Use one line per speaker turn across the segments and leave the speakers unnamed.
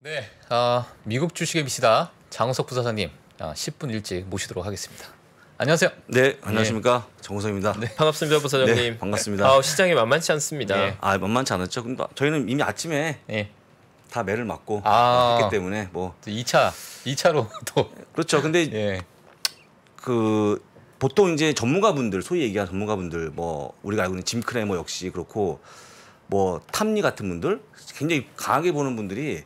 네, 아, 미국 주식의 미시다 장우석 부사장님 아, 10분 일찍 모시도록 하겠습니다.
안녕하세요. 네,
안녕하십니까
정우성입니다. 네.
반갑습니다, 부사장님. 네, 반갑습니다. 아,
시장이 만만치 않습니다. 네. 아, 만만치 않았죠. 근데 저희는 이미 아침에 네. 다 매를 맞고 아, 했기 때문에 뭐 2차, 2차로 또 그렇죠. 근데 예. 그 보통 이제 전문가분들 소위 얘기하는 전문가분들 뭐 우리가 알고 있는 짐 크레머 역시 그렇고 뭐 탐리 같은 분들 굉장히 강하게 보는 분들이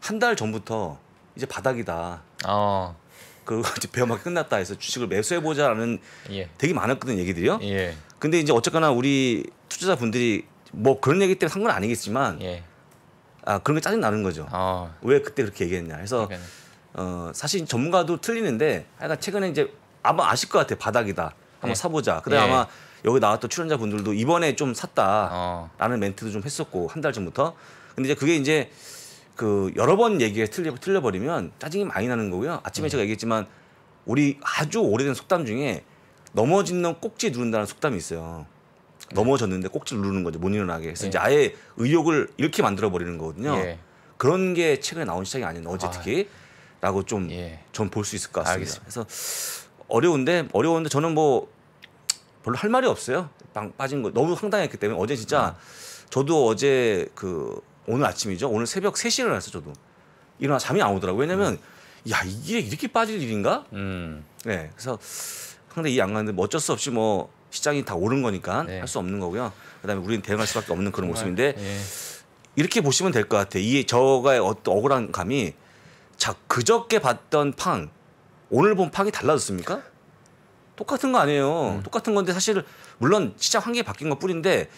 한달 전부터 이제 바닥이다. 어. 그리고 이제 배엄하 끝났다 해서 주식을 매수해 보자라는 예. 되게 많았거든 얘기들이요. 예. 근데 이제 어쨌거나 우리 투자자분들이 뭐 그런 얘기 때문에 한 건 아니겠지만 예. 아 그런 게 짜증 나는 거죠. 어. 왜 그때 그렇게 얘기했냐. 해서 어 사실 전문가도 틀리는데 약간 최근에 이제 아마 아실 것 같아요. 바닥이다. 한번 예. 사보자. 그래 예. 아마 여기 나왔던 출연자분들도 이번에 좀 샀다라는 어. 멘트도 좀 했었고 한 달 전부터. 근데 이제 그게 이제 그 여러 번 얘기해 틀려, 틀려버리면 짜증이 많이 나는 거고요. 아침에 음. 제가 얘기했지만 우리 아주 오래된 속담 중에 넘어진 놈 꼭지 누른다는 속담이 있어요. 넘어졌는데 꼭지를 누르는 거죠. 못 일어나게. 그래서 네. 이제 아예 의욕을 이렇게 만들어 버리는 거거든요. 예. 그런 게 최근에 나온 시작이 아닌 어제 아, 특히 라고 좀전 볼수 예. 있을 것 같습니다. 알겠습니다. 그래서 어려운데 어려운데 저는 뭐 별로 할 말이 없어요. 빵 빠진 거 너무 황당했기 때문에 어제 진짜 음. 저도 어제 그 오늘 아침이죠. 오늘 새벽 3시에 일어났어 저도. 일어나 잠이 안 오더라고요. 왜냐면 음. 야 이게 이렇게 빠질 일인가? 음. 네. 그래서 상당히 이해 안 가는데 뭐 어쩔 수 없이 뭐 시장이 다 오른 거니까 네. 할수 없는 거고요. 그다음에 우리는 대응할 수밖에 없는 그런 정말, 모습인데 예. 이렇게 보시면 될 것 같아요. 이 저가의 어떤 억울한 감이 자 그저께 봤던 팡 오늘 본 팡이 달라졌습니까? 똑같은 거 아니에요. 음. 똑같은 건데 사실 물론 시장 환경이 바뀐 것 뿐인데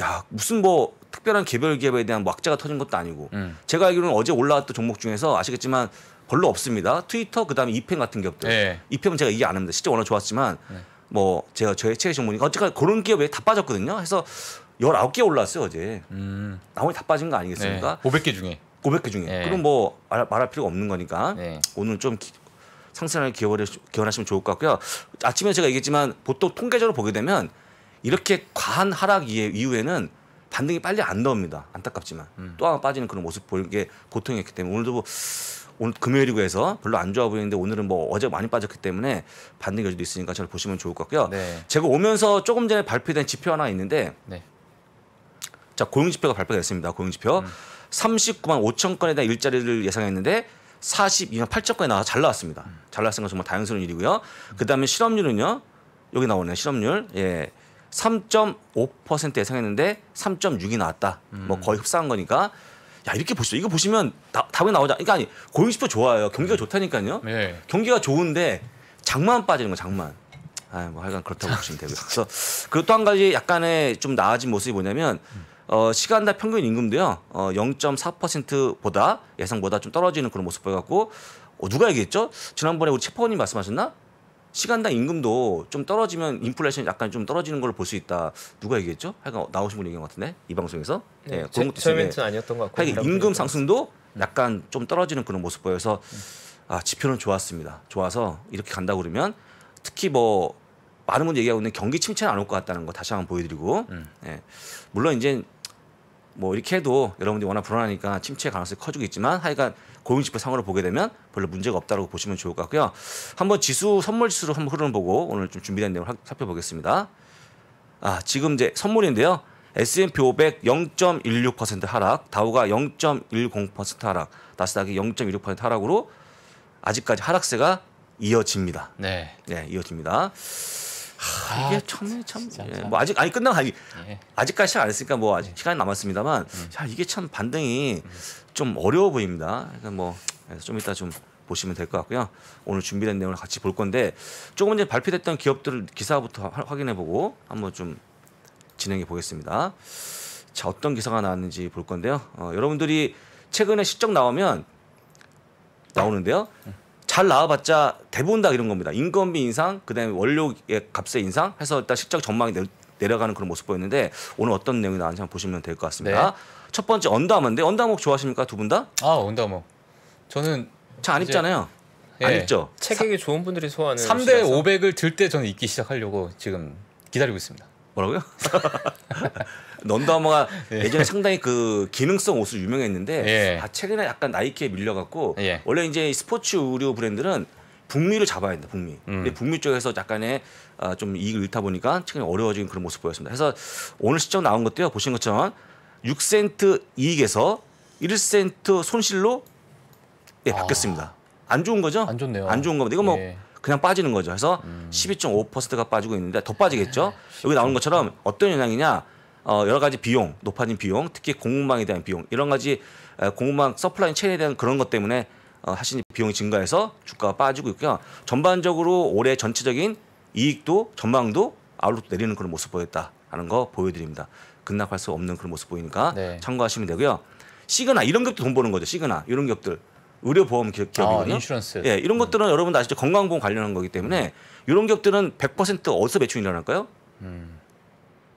야 무슨 뭐 특별한 개별 기업에 대한 막자가 뭐 터진 것도 아니고 음. 제가 알기로는 어제 올라왔던 종목 중에서 아시겠지만 별로 없습니다. 트위터 그다음에 이펜 같은 기업들. 네. 이펜은 제가 이해 안 합니다. 실제 워낙 좋았지만 네. 뭐 제가 저의 책의 종목이니까 어쨌든 그런 기업에 다 빠졌거든요. 해서 열아홉 개올랐어요 어제. 음. 나머지 다 빠진 거 아니겠습니까? 네. 500개 중에. 500개 중에. 네. 그럼 뭐 말할 필요가 없는 거니까 네. 오늘 좀 기, 상승을 기원하시면 좋을 것 같고요. 아침에 제가 얘기했지만 보통 통계적으로 보게 되면 이렇게 과한 하락 이후에는 반등이 빨리 안 나옵니다. 안타깝지만 음. 또 하나 빠지는 그런 모습 보는 게고통이었기 때문에 오늘도 뭐 오늘 금요일이고 해서 별로 안 좋아 보이는데 오늘은 뭐 어제 많이 빠졌기 때문에 반등 여지도 있으니까 잘 보시면 좋을 것 같고요. 네. 제가 오면서 조금 전에 발표된 지표 하나 있는데 네. 자 고용 지표가 발표 됐습니다. 고용 지표 음. 39만 5천 건에 대한 일자리를 예상했는데 42만 8천 건에 나와 잘 나왔습니다. 음. 잘 나왔은 건 정말 다행스러운 일이고요. 그다음에 실업률은요. 여기 나오네요. 실업률. 예. 3.5% 예상했는데 3.6이 나왔다. 뭐 음. 뭐 거의 흡사한 거니까 야 이렇게 보시죠. 이거 보시면 다, 답이 나오자. 그러니까 아니 고용지표 좋아요. 경기가 음. 좋다니까요. 네. 경기가 좋은데 장만 빠지는 거 장만. 아 뭐 하여간 그렇다고 보시면 되고요. 그래서 그리고 또한 가지 약간의 좀 나아진 모습이 뭐냐면 음. 어, 시간당 평균 임금도요 어, 0.4%보다 예상보다 좀 떨어지는 그런 모습 보여갖고 어, 누가 얘기했죠? 지난번에 우리 체포원님 말씀하셨나? 시간당 임금도 좀 떨어지면 인플레이션이 약간 좀 떨어지는 걸 볼 수 있다. 누가 얘기했죠? 하여간 나오신 분 얘기한 것 같은데 이 방송에서 네, 네 그런 것도 있는데
아니었던 것 같고 하여간 임금
상승도 약간 좀 떨어지는 그런 모습 보여서 아 지표는 좋았습니다. 좋아서 이렇게 간다 그러면 특히 뭐 많은 분 얘기하고 있는 경기 침체는 안 올 것 같다는 거 다시 한번 보여드리고 음. 예. 물론 이제 뭐 이렇게 해도 여러분들이 워낙 불안하니까 침체 가능성이 커지고 있지만 하여간 고용지표 상황을 보게 되면 별로 문제가 없다고 보시면 좋을 것 같고요. 한번 지수 선물 지수로 한번 흐름을 보고 오늘 좀 준비된 내용을 살펴보겠습니다. 아, 지금 이제 선물인데요. S&P 500 0.16% 하락, 다우가 0.10% 하락, 나스닥이 0.16% 하락으로 아직까지 하락세가 이어집니다. 네, 네 이어집니다. 하, 아,
이게 참, 참, 예, 뭐 아직 아니 끝나고 아니, 예.
아직까지 시작 안 했으니까 뭐 아직 예. 시간이 남았습니다만, 음. 자 이게 참 반등이 음. 좀 어려워 보입니다. 그러니까 뭐좀 이따 좀 보시면 될 것 같고요. 오늘 준비된 내용을 같이 볼 건데 조금 전에 발표됐던 기업들 기사부터 확인해 보고 한번 좀 진행해 보겠습니다. 자 어떤 기사가 나왔는지 볼 건데요. 어, 여러분들이 최근에 실적 나오면 나오는데요. 잘 나와봤자 대본다 이런 겁니다. 인건비 인상, 그다음에 원료의 값의 인상 해서 일단 실적 전망이 내, 내려가는 그런 모습 보였는데 오늘 어떤 내용이 나왔는지 한번 보시면 될 것 같습니다. 네. 첫 번째 언더아머인데 언더아머 좋아하십니까 두 분 다? 아 언더아머.
저는 잘 안 입잖아요.
안 예, 입죠. 책에게
좋은 분들이 소화하는 3대
500을 들 때 저는 입기 시작하려고 지금 기다리고 있습니다. 뭐라고요? 언더아머가 예. 예전에 상당히 그 기능성 옷을 유명했는데 예. 아, 최근에 약간 나이키에 밀려갖고 예. 원래 이제 스포츠 의류 브랜드는 북미를 잡아야 된다 북미. 음. 근데 북미 쪽에서 약간의 아, 좀 이익을 잃다 보니까 최근에 어려워진 그런 모습 보였습니다. 그래서 오늘 시청 나온 것도요 보신 것처럼 6센트 이익에서 1센트 손실로 예, 바뀌었습니다. 아. 안 좋은 거죠? 안 좋네요. 안 좋은 겁니다. 이거 뭐 예. 그냥 빠지는 거죠. 그래서 음. 12.5%가 빠지고 있는데 더 빠지겠죠. 예. 여기 나오는 것처럼 어떤 영향이냐? 어, 여러 가지 비용, 높아진 비용, 특히 공급망에 대한 비용, 이런 가지 공급망 서플라이 체인에 대한 그런 것 때문에 어, 사실 비용이 증가해서 주가가 빠지고 있고요. 전반적으로 올해 전체적인 이익도 전망도 아울러 내리는 그런 모습 보였다 하는 거 보여드립니다. 극락할 수 없는 그런 모습 보이니까 네. 참고하시면 되고요. 시그나 이런 기업도 돈 버는 거죠. 시그나 이런 기업들 의료보험 기업, 아, 기업이거든요. 아, 인슈런스. 예, 이런 음. 것들은 음. 여러분 아시죠? 건강보험 관련한 거기 때문에 음. 이런 기업들은 100% 어디서 매출이 일어날까요? 음.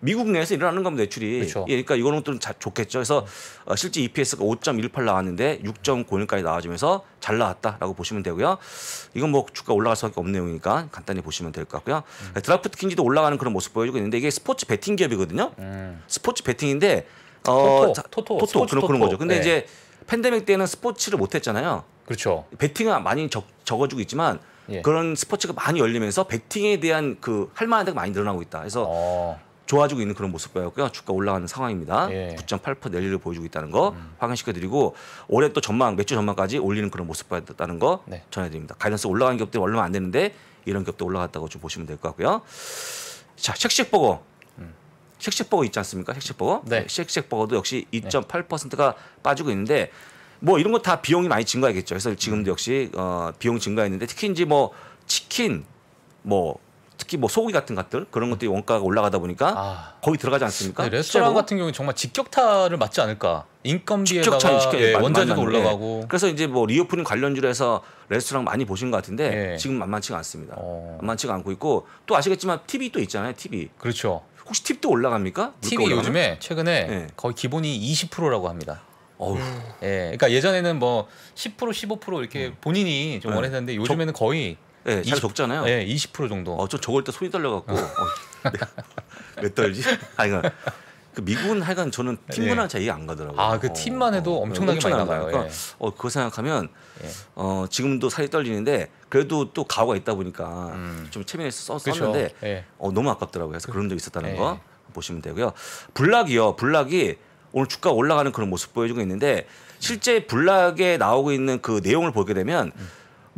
미국 내에서 일어나는 겁니다, 매출이. 그렇죠. 예, 그러니까 이거는 좀 자, 좋겠죠. 그래서 어, 실제 EPS가 5.18 나왔는데 6.91까지 나와주면서 잘 나왔다라고 보시면 되고요. 이건 뭐 주가 올라갈 수밖에 없는 내용이니까 간단히 보시면 될 것 같고요. 음. 그 드라프트 킹지도 올라가는 그런 모습 보여주고 있는데 이게 스포츠 베팅 기업이거든요. 음. 스포츠 베팅인데 어, 토토, 자, 토토, 토토 그런, 그런 거죠. 근데 네. 이제 팬데믹 때는 스포츠를 못 했잖아요. 그렇죠. 베팅은 많이 적, 적어주고 있지만 예. 그런 스포츠가 많이 열리면서 베팅에 대한 그 할 만한 데가 많이 늘어나고 있다. 그래서 어. 좋아지고 있는 그런 모습이었고요. 주가 올라가는 상황입니다. 예. 9.8% 내리를 보여주고 있다는 거 음. 확인시켜드리고 올해 또 전망 매주 전망까지 올리는 그런 모습이었다는 거 네. 전해드립니다. 가이던스 올라간 기업들이 얼마 안 되는데 이런 기업도 올라갔다고 좀 보시면 될 것 같고요. 자색쉑버거색쉑버거 음. 있지 않습니까? 색쉑버거색쉑버거도 네. 네, 역시 2.8%가 네. 빠지고 있는데 뭐 이런 거 다 비용이 많이 증가했겠죠. 그래서 지금도 음. 역시 어, 비용 증가했는데 특히 이제 뭐 치킨 뭐 특히 뭐 소고기 같은 것들 그런 것들이 원가가 올라가다 보니까 아. 거의 들어가지 않습니까? 네, 레스토랑 같은 경우는 정말 직격타를 맞지 않을까? 인건비에다가 예, 원자재도 올라가고 네. 그래서 이제 뭐 리오프닝 관련주로 해서 레스토랑 많이 보신 것 같은데 예. 지금 만만치가 않습니다. 어. 만만치가 않고 있고 또 아시겠지만 TV 또 있잖아요, TV. 그렇죠. 혹시 팁도 올라갑니까? TV 가 요즘에 최근에 예. 거의 기본이 20%라고 합니다. 어휴. 예, 그러니까 예전에는 뭐
10% 15% 이렇게 음. 본인이 좀 예. 원했는데 요즘에는 저... 거의 예, 네, 잘 적잖아요. 네, 예, 20%
정도. 어, 저 적을 때 손이 떨려갖고 어, 어 네. 몇달지아여간그니까그미군 하여간 저는 팀 문화 네. 이해안 가더라고요. 아, 그 어, 팀만
해도 어, 어 엄청나게 엄청 많이 나가요. 예. 그러니까
어, 그거 생각하면 예. 어, 지금도 살이 떨리는데 그래도 또 가오가 있다 보니까 음. 좀 체면에서 써, 썼는데 어, 너무 아깝더라고요. 그래서 그런 적 있었다는 거 보시면 되고요. 블락이요. 블락이 오늘 주가 올라가는 그런 모습 보여주고 있는데 실제 블락에 나오고 있는 그 내용을 보게 되면 음.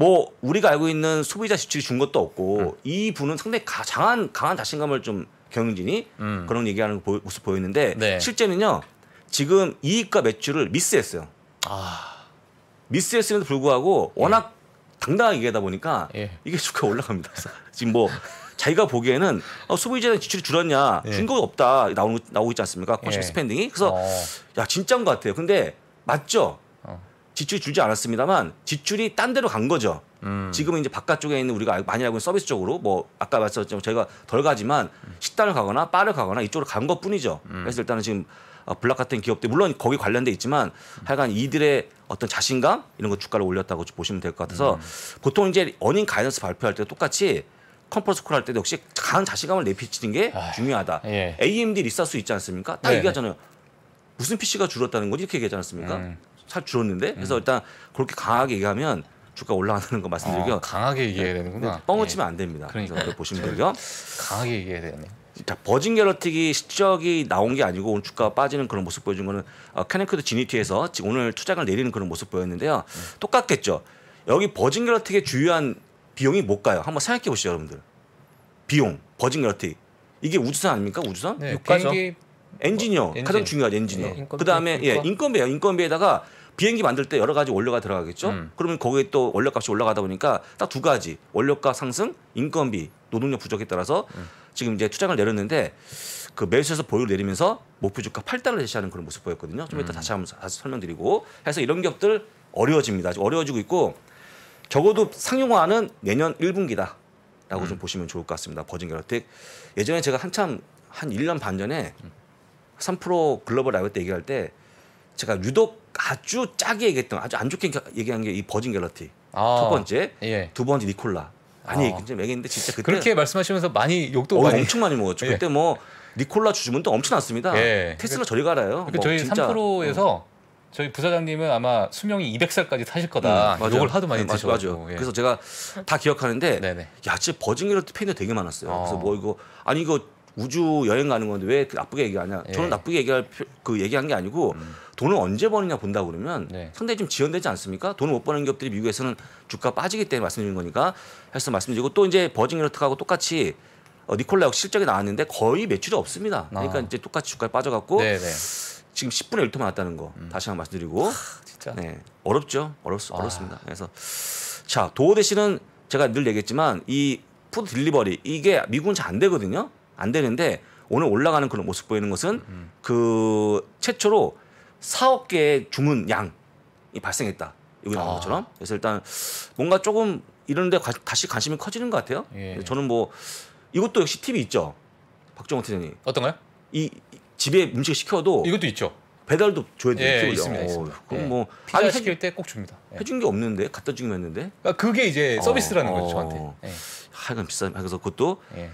뭐 우리가 알고 있는 소비자 지출이 준 것도 없고 음. 이 분은 상당히 가, 장한 강한 자신감을 좀 경영진이 음. 그런 얘기하는 보, 모습 보였는데 네. 실제는요 지금 이익과 매출을 미스했어요. 아. 미스했음에도 불구하고 예. 워낙 예. 당당하게 얘기하다 보니까 예. 이게 주가 올라갑니다. 지금 뭐 자기가 보기에는 어, 소비자 지출이 줄었냐 예. 준거 없다 나오는 나오고 있지 않습니까? 코식 예. 스펜딩이 그래서 어. 야 진짜인 것 같아요. 근데 맞죠? 지출이 줄지 않았습니다만 지출이 딴 데로 간 거죠. 음. 지금은 이제 바깥쪽에 있는 우리가 많이 알고 있는 서비스 쪽으로 뭐 아까 말씀드렸지만 저희가 덜 가지만 식당을 가거나 바를 가거나 이쪽으로 간것 뿐이죠. 음. 그래서 일단은 지금 어, 블락 같은 기업들 물론 거기 관련돼 있지만 하여간 이들의 어떤 자신감 이런 거 주가를 올렸다고 보시면 될 것 같아서 음. 보통 이제 어닝 가이던스 발표할 때 똑같이 컨퍼런스 콜할 때도 역시 강한 자신감을 내비치는 게 아, 중요하다. 예. AMD 리사수 있지 않습니까? 딱네 얘기하잖아요. 네. 무슨 PC가 줄었다는 거지 이렇게 얘기하지 않았습니까? 음. 차 줄었는데 그래서 음. 일단 그렇게 강하게 얘기하면 주가 올라가는 거 말씀드리고요. 어, 강하게 얘기해야 네. 되는구나. 뻥을 예. 치면 안 됩니다. 그 그러니까 그래서 보시면 되고요. 강하게 얘기해야 되네. 자 버진 갤러틱이 실적이 나온 게 아니고 오늘 주가가 빠지는 그런 모습 보여준 거는 어, 캐네크드 지니티에서 지금 오늘 투자를 내리는 그런 모습 보였는데요. 음. 똑같겠죠. 여기 버진 갤러틱의 주요한 비용이 뭘까요? 한번 생각해 보시죠, 여러분들. 비용, 버진 갤러틱. 이게 우주선 아닙니까? 우주선? 네, 유가죠. 엔지니어 뭐, 엔진. 가장 중요한 엔지니어. 네, 인건비, 그다음에 인건비. 예, 인건비예요. 인건비에다가 비행기 만들 때 여러 가지 원료가 들어가겠죠. 음. 그러면 거기에 또 원료값이 올라가다 보니까 딱 두 가지 원료값 상승, 인건비, 노동력 부족에 따라서 음. 지금 이제 투자를 내렸는데 그 매수에서 보유 내리면서 목표 주가 8달러 제시하는 그런 모습 보였거든요. 좀 이따 음. 다시 한번 다시 설명드리고 해서 이런 기업들 어려워집니다. 어려워지고 있고 적어도 상용화는 내년 1분기다. 라고 음. 좀 보시면 좋을 것 같습니다. 버진 결합텍 예전에 제가 한참 한 1년 반 전에 3% 음. 글로벌 라이브 때 얘기할 때 제가 유독 아주 짜게 얘기했던 아주 안 좋게 얘기한 게 이 버진 갤러티 아, 첫 번째 예. 두 번째 니콜라 아니 아. 그냥 얘기했는데 진짜 그때 그렇게 말씀하시면서 많이 욕도 어, 많이 엄청 많이 먹었죠 예. 그때 뭐 니콜라 주주문 또 엄청났습니다 예. 테슬라 저리 가라요 그러니까 뭐 저희 진짜, 3%에서 음. 어.
저희 부사장님은 아마 수명이 200살까지
사실 거다. 음, 욕을 하도 많이 드셔 네, 맞 예. 그래서 제가 다 기억하는데 네 야, 진짜 버진갤러티 팬이 되게 많았어요. 어. 그래서 뭐 이거 아니 이거 우주 여행 가는 건데 왜 그 나쁘게 얘기하냐? 예. 저는 나쁘게 얘기할 그 얘기한 게 아니고 음. 돈을 언제 버느냐 본다 그러면 네. 상당히 좀 지연되지 않습니까? 돈을 못 버는 기업들이 미국에서는 주가 빠지기 때문에 말씀드린 거니까 해서 말씀드리고 또 이제 버징 이너트하고 똑같이 어, 니콜라 역 실적이 나왔는데 거의 매출이 없습니다. 그러니까 아. 이제 똑같이 주가에 빠져갖고 네네. 네. 지금 10분의 1토 나왔다는 거 음. 다시 한번 말씀드리고 하, 진짜 네, 어렵죠. 어렵, 아. 어렵습니다. 그래서 자 도어 대신은 제가 늘 얘기했지만 이 푸드 딜리버리 이게 미국은 잘 안 되거든요. 안 되는데 오늘 올라가는 그런 모습 보이는 것은 음. 그 최초로 4억 개의 주문 양이 발생했다. 여기 나온 아. 것처럼. 그래서 일단 뭔가 조금 이런데 다시 관심이 커지는 것 같아요. 예. 저는 뭐 이것도 역시 팁이 있죠. 박정호 팀장님. 어떤가요? 이, 집에 음식을 시켜도 이것도 있죠. 배달도 줘야 되죠 예, 있습니다. 있습니다. 그럼 예. 뭐 피자 아니, 시킬
때 꼭 줍니다.
예.
해준 게 없는데 갖다 주기 했는데.
그러니까 그게 이제 어. 서비스라는 어, 거죠 저한테. 어.
예. 하여간 비싸. 그래서 그것도 예.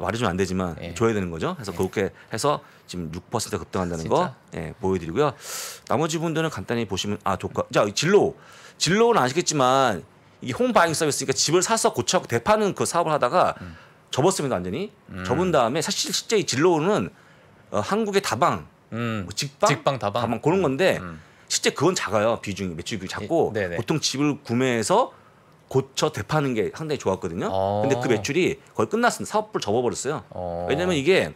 말해주면 안 되지만 예. 줘야 되는 거죠. 그래서 예. 그렇게 해서 지금 6% 급등한다는 진짜? 거 예, 보여드리고요. 나머지 분들은 간단히 보시면 아 조카 자 진로 진로는 아시겠지만 이 홈 바잉 서비스니까 집을 사서 고쳐고 대파는 그 사업을 하다가 음. 접었습니다 완전히 음. 접은 다음에 사실 실제 이 진로는 어, 한국의 다방 음. 뭐 직방, 직방 다방? 다방 그런 건데 음. 실제 그건 작아요 비중이 매출 비율 작고 예, 네, 네. 보통 집을 구매해서 고쳐 대파는 게 상당히 좋았거든요. 어. 근데 그 매출이 거의 끝났습니다. 사업을 접어버렸어요. 어. 왜냐면 이게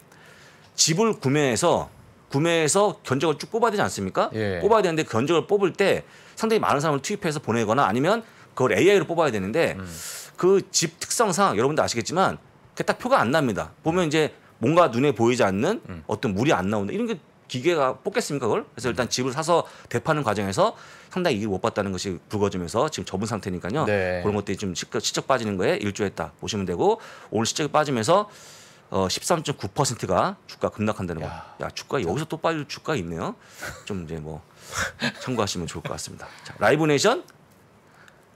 집을 구매해서 구매해서 견적을 쭉 뽑아야 되지 않습니까? 예. 뽑아야 되는데 견적을 뽑을 때 상당히 많은 사람을 투입해서 보내거나 아니면 그걸 AI로 뽑아야 되는데 음. 그집 특성상 여러분들 아시겠지만 그게 딱 표가 안 납니다. 보면 음. 이제 뭔가 눈에 보이지 않는 음. 어떤 물이 안 나온다. 이런 게 기계가 뽑겠습니까 그걸? 그래서 일단 집을 사서 대파는 과정에서 상당히 이익을 못 봤다는 것이 불거지면서 지금 접은 상태니까요. 네. 그런 것들이 좀 시적, 시적 빠지는 거에 일조했다 보시면 되고 오늘 시적이 빠지면서 어 13.9%가 주가 급락한다는 거. 야, 야 주가 여기서 또 빠질 주가 있네요. 좀 이제 뭐 참고하시면 좋을 것 같습니다. 자, 라이브 네이션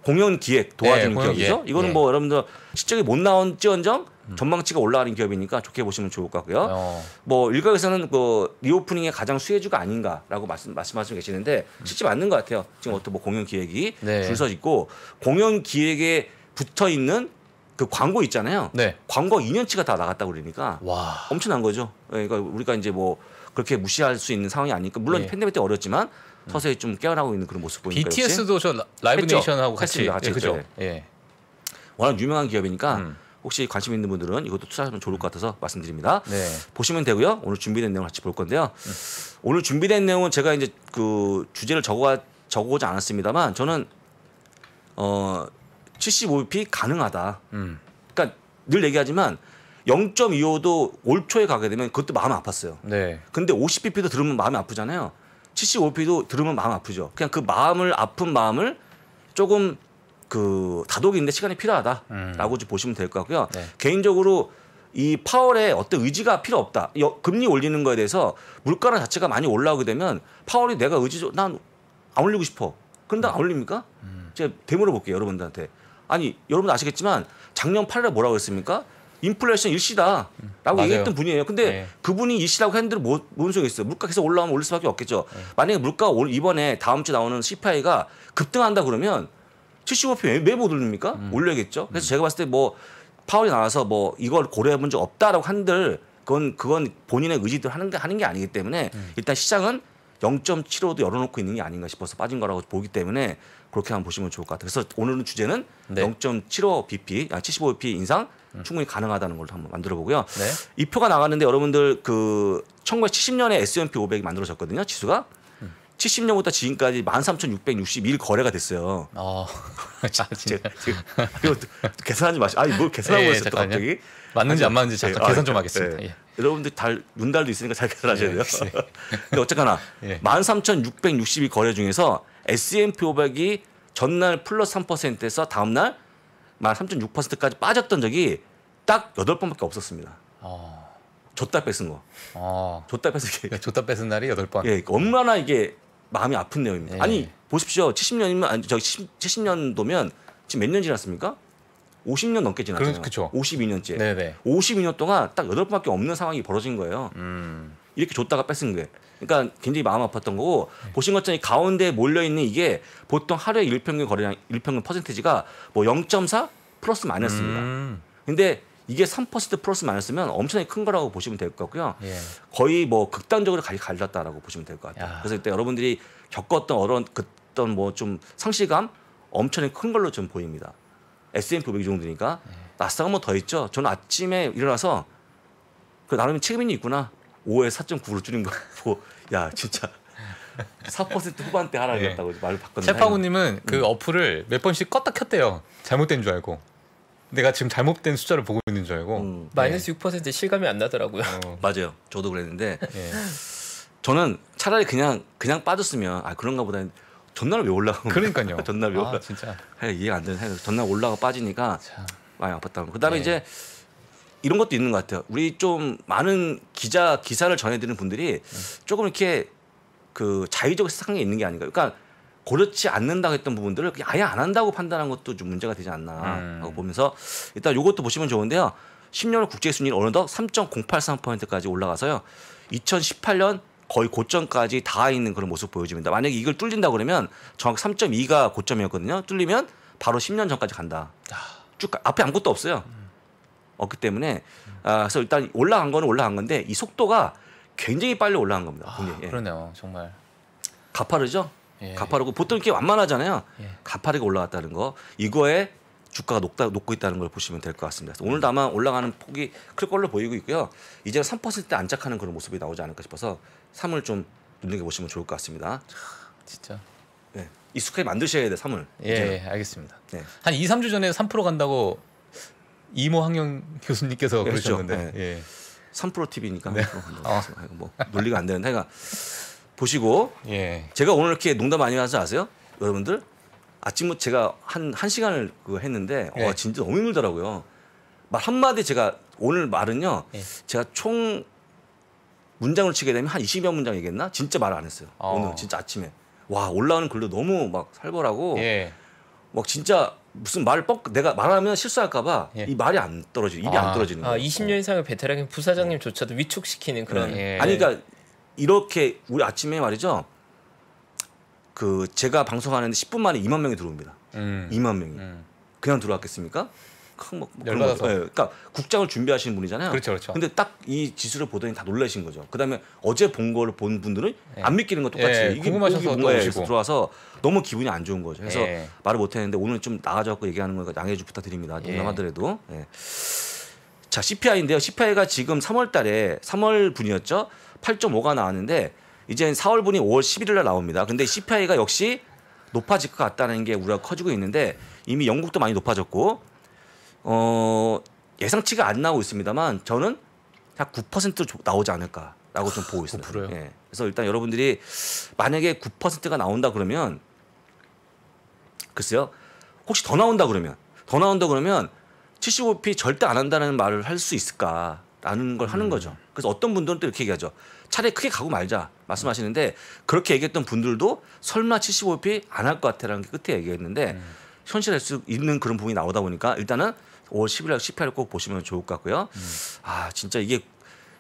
공연 기획 도와주는 네, 기업이죠. 예. 이거는 네. 뭐 여러분들 시적이못 나온 지언정 음. 전망치가 올라가는 기업이니까 좋게 보시면 좋을 것 같고요. 어. 뭐 일각에서는 그 리오프닝의 가장 수혜주가 아닌가라고 말씀 말씀하시고 계시는데 실제 음. 맞는 것 같아요. 지금 어떤 뭐 공연 기획이 네. 줄서 있고 공연 기획에 붙어 있는 그 광고 있잖아요. 네. 광고 2년치가 다 나갔다 그러니까 와. 엄청난 거죠. 예, 그러니까 우리가 이제 뭐 그렇게 무시할 수 있는 상황이 아니니까 물론 예. 팬데믹 때어려지만 음. 서서히 좀 깨어나고 있는 그런 모습 보니까 BTS도
저 라이브 했죠? 네이션하고 같이, 했습니다. 같이 예, 그죠.
예. 워낙 유명한 기업이니까 음. 혹시 관심 있는 분들은 이것도 투자하면 좋을 것 같아서 말씀드립니다. 네. 보시면 되고요. 오늘 준비된 내용 같이 볼 건데요. 음. 오늘 준비된 내용은 제가 이제 그 주제를 적어 적어오지 않았습니다만 저는 어 75p 가능하다. 음. 그러니까 늘 얘기하지만 0.25도 올 초에 가게 되면 그것도 마음 아팠어요. 네. 근데 50pp도 들으면 마음이 아프잖아요. 75p도 들으면 마음 아프죠. 그냥 그 마음을 아픈 마음을 조금 그 다독이는데 시간이 필요하다라고 음. 좀 보시면 될 것 같고요. 네. 개인적으로 이 파월의 어떤 의지가 필요 없다. 금리 올리는 거에 대해서 물가나 자체가 많이 올라오게 되면 파월이 내가 의지 난 안 올리고 싶어. 그 근데 안 올립니까? 음. 제가 대물어 볼게요 여러분들한테. 아니 여러분 아시겠지만 작년 8월에 뭐라고 했습니까? 인플레이션 일시다라고 음, 맞 얘기했던 분이에요. 근데 네. 그분이 일시라고 했는데 뭐, 뭔 소용이 있어요? 물가 계속 올라오면 올릴 수밖에 없겠죠. 네. 만약에 물가 올, 이번에 다음 주 나오는 CPI가 급등한다 그러면 75표 왜, 왜못 올립니까? 음. 올려야겠죠. 그래서 음. 제가 봤을 때 뭐 파월이 나와서 뭐 이걸 고려해 본 적 없다라고 한들 그건 그건 본인의 의지들 하는 게 하는 게 아니기 때문에 음. 일단 시장은 0.75도 열어놓고 있는 게 아닌가 싶어서 빠진 거라고 보기 때문에 그렇게 한번 보시면 좋을 것 같아요. 그래서 오늘은 주제는 네. 0.75 BP, 아75 BP 인상 음. 충분히 가능하다는 걸 한번 만들어 보고요. 네. 이 표가 나갔는데 여러분들 그 1970년에 S&P 500이 만들어졌거든요. 지수가 70년부터 지금까지 13,661 거래가 됐어요. 어, 진짜, 진짜. 아, 제, 제, 이 계산하지 마시. 고 아니 뭘 계산하고 계세요, 예, 예 갑자기. 맞는지 아니, 안 맞는지 잠깐 예, 아, 계산 좀 하겠습니다. 예. 예. 여러분들 달 눈달도 있으니까 잘 계산하셔야 예, 돼요. 근데 어쨌거나 13,662 거래 중에서 S&P 500이 전날 플러스 3%에서 다음 날 13.6%까지 빠졌던 적이 딱 8번밖에 없었습니다. 어. 줬다 뺏은 거. 어. 줬다 뺏은 게. 줬다 뺏은 날이 8번. 예, 그러니까 얼마나 이게 마음이 아픈 내용입니다. 네. 아니 보십시오. 70년이면 아니 저 70, 70년도면 지금 몇 년 지났습니까? 50년 넘게 지났잖아요. 그쵸. 52년째. 네네. 52년 동안 딱8 번밖에 없는 상황이 벌어진 거예요. 음. 이렇게 줬다가 뺏은 게. 그러니까 굉장히 마음 아팠던 거고 네. 보신 것처럼 이 가운데 몰려 있는 이게 보통 하루에 일평균 거래량 일평균 퍼센테지가 뭐0.4 플러스 마이너스입니다. 음. 근데 이게 3% 플러스 마이으면 엄청나게 큰 거라고 보시면 될 것 같고요. 예. 거의 뭐 극단적으로 갈 갈랐다라고 보시면 될 것 같아요. 야. 그래서 그때 여러분들이 겪었던 어떤 그떤 뭐 좀 상실감 엄청나게 큰 걸로 좀 보입니다. S&P 500 정도니까 낯나가뭐더 예. 있죠. 저는 아침에 일어나서 그 나름 책임이 있구나. 5에 4.9로 줄인 거 보고 야 진짜 4% 후반대 하락이었다고 네. 말을 바꿨는데 채파구님은 음. 그
어플을 몇 번씩 껐다 켰대요 잘못된 줄 알고 내가 지금 잘못된 숫자를 보고 있는 줄
알고 음. 마이너스 6% 실감이 안 나더라고요. 어. 맞아요. 저도 그랬는데 예. 저는 차라리 그냥 그냥 빠졌으면 아 그런가 보다 전날 왜 올라가? 그러니까요. 전날 왜 아, 올라? 아, 진짜 이해가 안 되는 생각. 전날 올라가 빠지니까 참. 많이 아팠다. 그다음에 예. 이제 이런 것도 있는 것 같아요. 우리 좀 많은 기자 기사를 전해드리는 분들이 조금 이렇게 그 자의적 세상에 있는 게 아닌가. 그러니까 고렇지 않는다고 했던 부분들을 아예 안 한다고 판단한 것도 좀 문제가 되지 않나 음. 보면서 일단 이것도 보시면 좋은데요. 10년 국제 순위는 어느덧 3.083%까지 올라가서요. 2018년 거의 고점까지 닿아 있는 그런 모습 보여집니다. 만약에 이걸 뚫린다 그러면 정확히 3.2가 고점이었거든요. 뚫리면 바로 10년 전까지 간다. 쭉 가, 앞에 아무것도 없어요. 없기 때문에 아, 그래서 일단 올라간 거는 올라간 건데 이 속도가 굉장히 빨리 올라간 겁니다. 아, 그러네요, 정말. 가파르죠? 예. 가파르고 보통 이렇게 완만하잖아요. 예. 가파르게 올라갔다는 거 이거에 주가가 높다, 높고 있다는 걸 보시면 될 것 같습니다. 오늘도 아마 올라가는 폭이 클 걸로 보이고 있고요. 이제 3%대 안착하는 그런 모습이 나오지 않을까 싶어서 3을 좀 눈여겨 보시면 좋을 것 같습니다. 진짜. 네, 익숙하게 만드셔야 돼 3을. 예, 예 이 알겠습니다. 네.
한 2, 3주 전에 3% 간다고 이모 황영 교수님께서 그렇죠. 그러셨는데
네. 예. 3% TV니까 네. 어. 뭐 논리가 안 되는데 그러니까 보시고 예. 제가 오늘 이렇게 농담 많이 하지 아세요? 여러분들 아침부터 뭐 제가 한, 한 시간을 그거 했는데 네. 어, 와 예. 진짜 너무 힘들더라고요. 말 한마디 제가 오늘 말은요. 네. 제가 총 문장을 치게 되면 한 20여 문장 얘기했나? 진짜 말 안 했어요. 어. 오늘 진짜 아침에. 와 올라오는 글도 너무 막 살벌하고 예. 막 진짜 무슨 말 뻑 내가 말하면 실수할까 봐이 예. 말이 안 떨어지 입이 아. 안 떨어지는 아,
거예요. 아, 20년 이상의 베테랑인 부사장님조차도 위축시키는 그런. 네. 예. 아니 그러니까
이렇게 우리 아침에 말이죠. 그 제가 방송하는데 10분 만에 2만 명이 들어옵니다. 음. 2만 명이 음. 그냥 들어왔겠습니까? 뭐, 뭐열받아 네, 예, 그러니까 국장을 준비하시는 분이잖아요. 그렇죠, 그렇죠. 근데 딱 이 지수를 보더니 다 놀라신 거죠. 그다음에 어제 본 거를 본 분들은 예. 안 믿기는 거 똑같이 예, 이게 궁금하셔서 뭔가에 예, 들어와서 너무 기분이 안 좋은 거죠. 그래서 예. 말을 못 했는데 오늘 좀 나가져갖고 얘기하는 거니까 양해 좀 부탁드립니다. 농담하더라도. 예. 예. 자 CPI인데요. CPI가 지금 3월달에 3월 분이었죠. 8.5가 나왔는데 이제 4월분이 5월 11일 날 나옵니다. 근데 CPI가 역시 높아질 것 같다는 게 우려가 커지고 있는데 이미 영국도 많이 높아졌고 어 예상치가 안 나오고 있습니다만 저는 한9% 나오지 않을까라고 좀 보고 있습니다 예. 그래서 일단 여러분들이 만약에 9%가 나온다 그러면 글쎄요. 혹시 더 나온다 그러면 더 나온다 그러면 75p 절대 안 한다는 말을 할 수 있을까? 라는 걸 하는 음. 거죠. 그래서 어떤 분들은 또 이렇게 얘기하죠. 차라리 크게 가고 말자 말씀하시는데 그렇게 얘기했던 분들도 설마 75p 안 할 것 같아라는 게 끝에 얘기했는데 음. 현실할 수 있는 그런 부분이 나오다 보니까 일단은 5월 10일 날 10회를 꼭 보시면 좋을 것 같고요. 음. 아 진짜 이게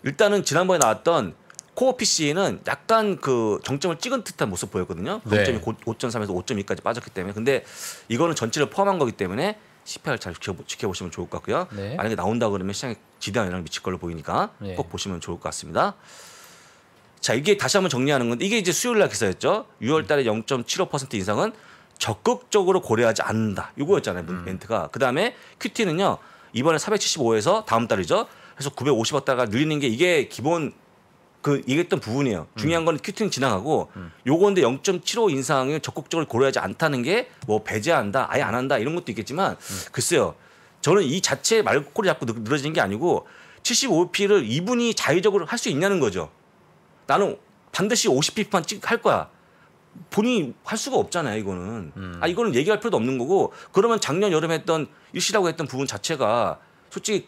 일단은 지난번에 나왔던 코어 PC는 약간 그 정점을 찍은 듯한 모습 보였거든요. 네. 정점이 5.3에서 5.2까지 빠졌기 때문에 근데 이거는 전체를 포함한 거기 때문에 CPR 잘 지켜보, 시면 좋을 것 같고요. 네. 만약에 나온다 그러면 시장에 지대한 영향을 미칠 걸로 보이니까 네. 꼭 보시면 좋을 것 같습니다. 자, 이게 다시 한번 정리하는 건데 이게 이제 수요일 날 기사였죠. 6월 달에 0.75% 인상은 적극적으로 고려하지 않는다. 이거였잖아요. 음. 멘트가. 그다음에 큐티는요. 이번에 475에서 다음 달이죠. 그래서 950억 달가 러 늘리는 게 이게 기본 그 얘기했던 부분이에요. 중요한 건 큐팅 지나가고 요건데 0.75 인상을 적극적으로 고려하지 않다는 게 뭐 배제한다, 아예 안 한다 이런 것도 있겠지만 글쎄요. 저는 이 자체 말꼬리 잡고 늘어지는 게 아니고 75P를 이분이 자의적으로 할 수 있냐는 거죠. 나는 반드시 50P만 찍할 거야. 본인이 할 수가 없잖아요, 이거는. 음. 아, 이거는 얘기할 필요도 없는 거고, 그러면 작년 여름에 했던 일시라고 했던 부분 자체가 솔직히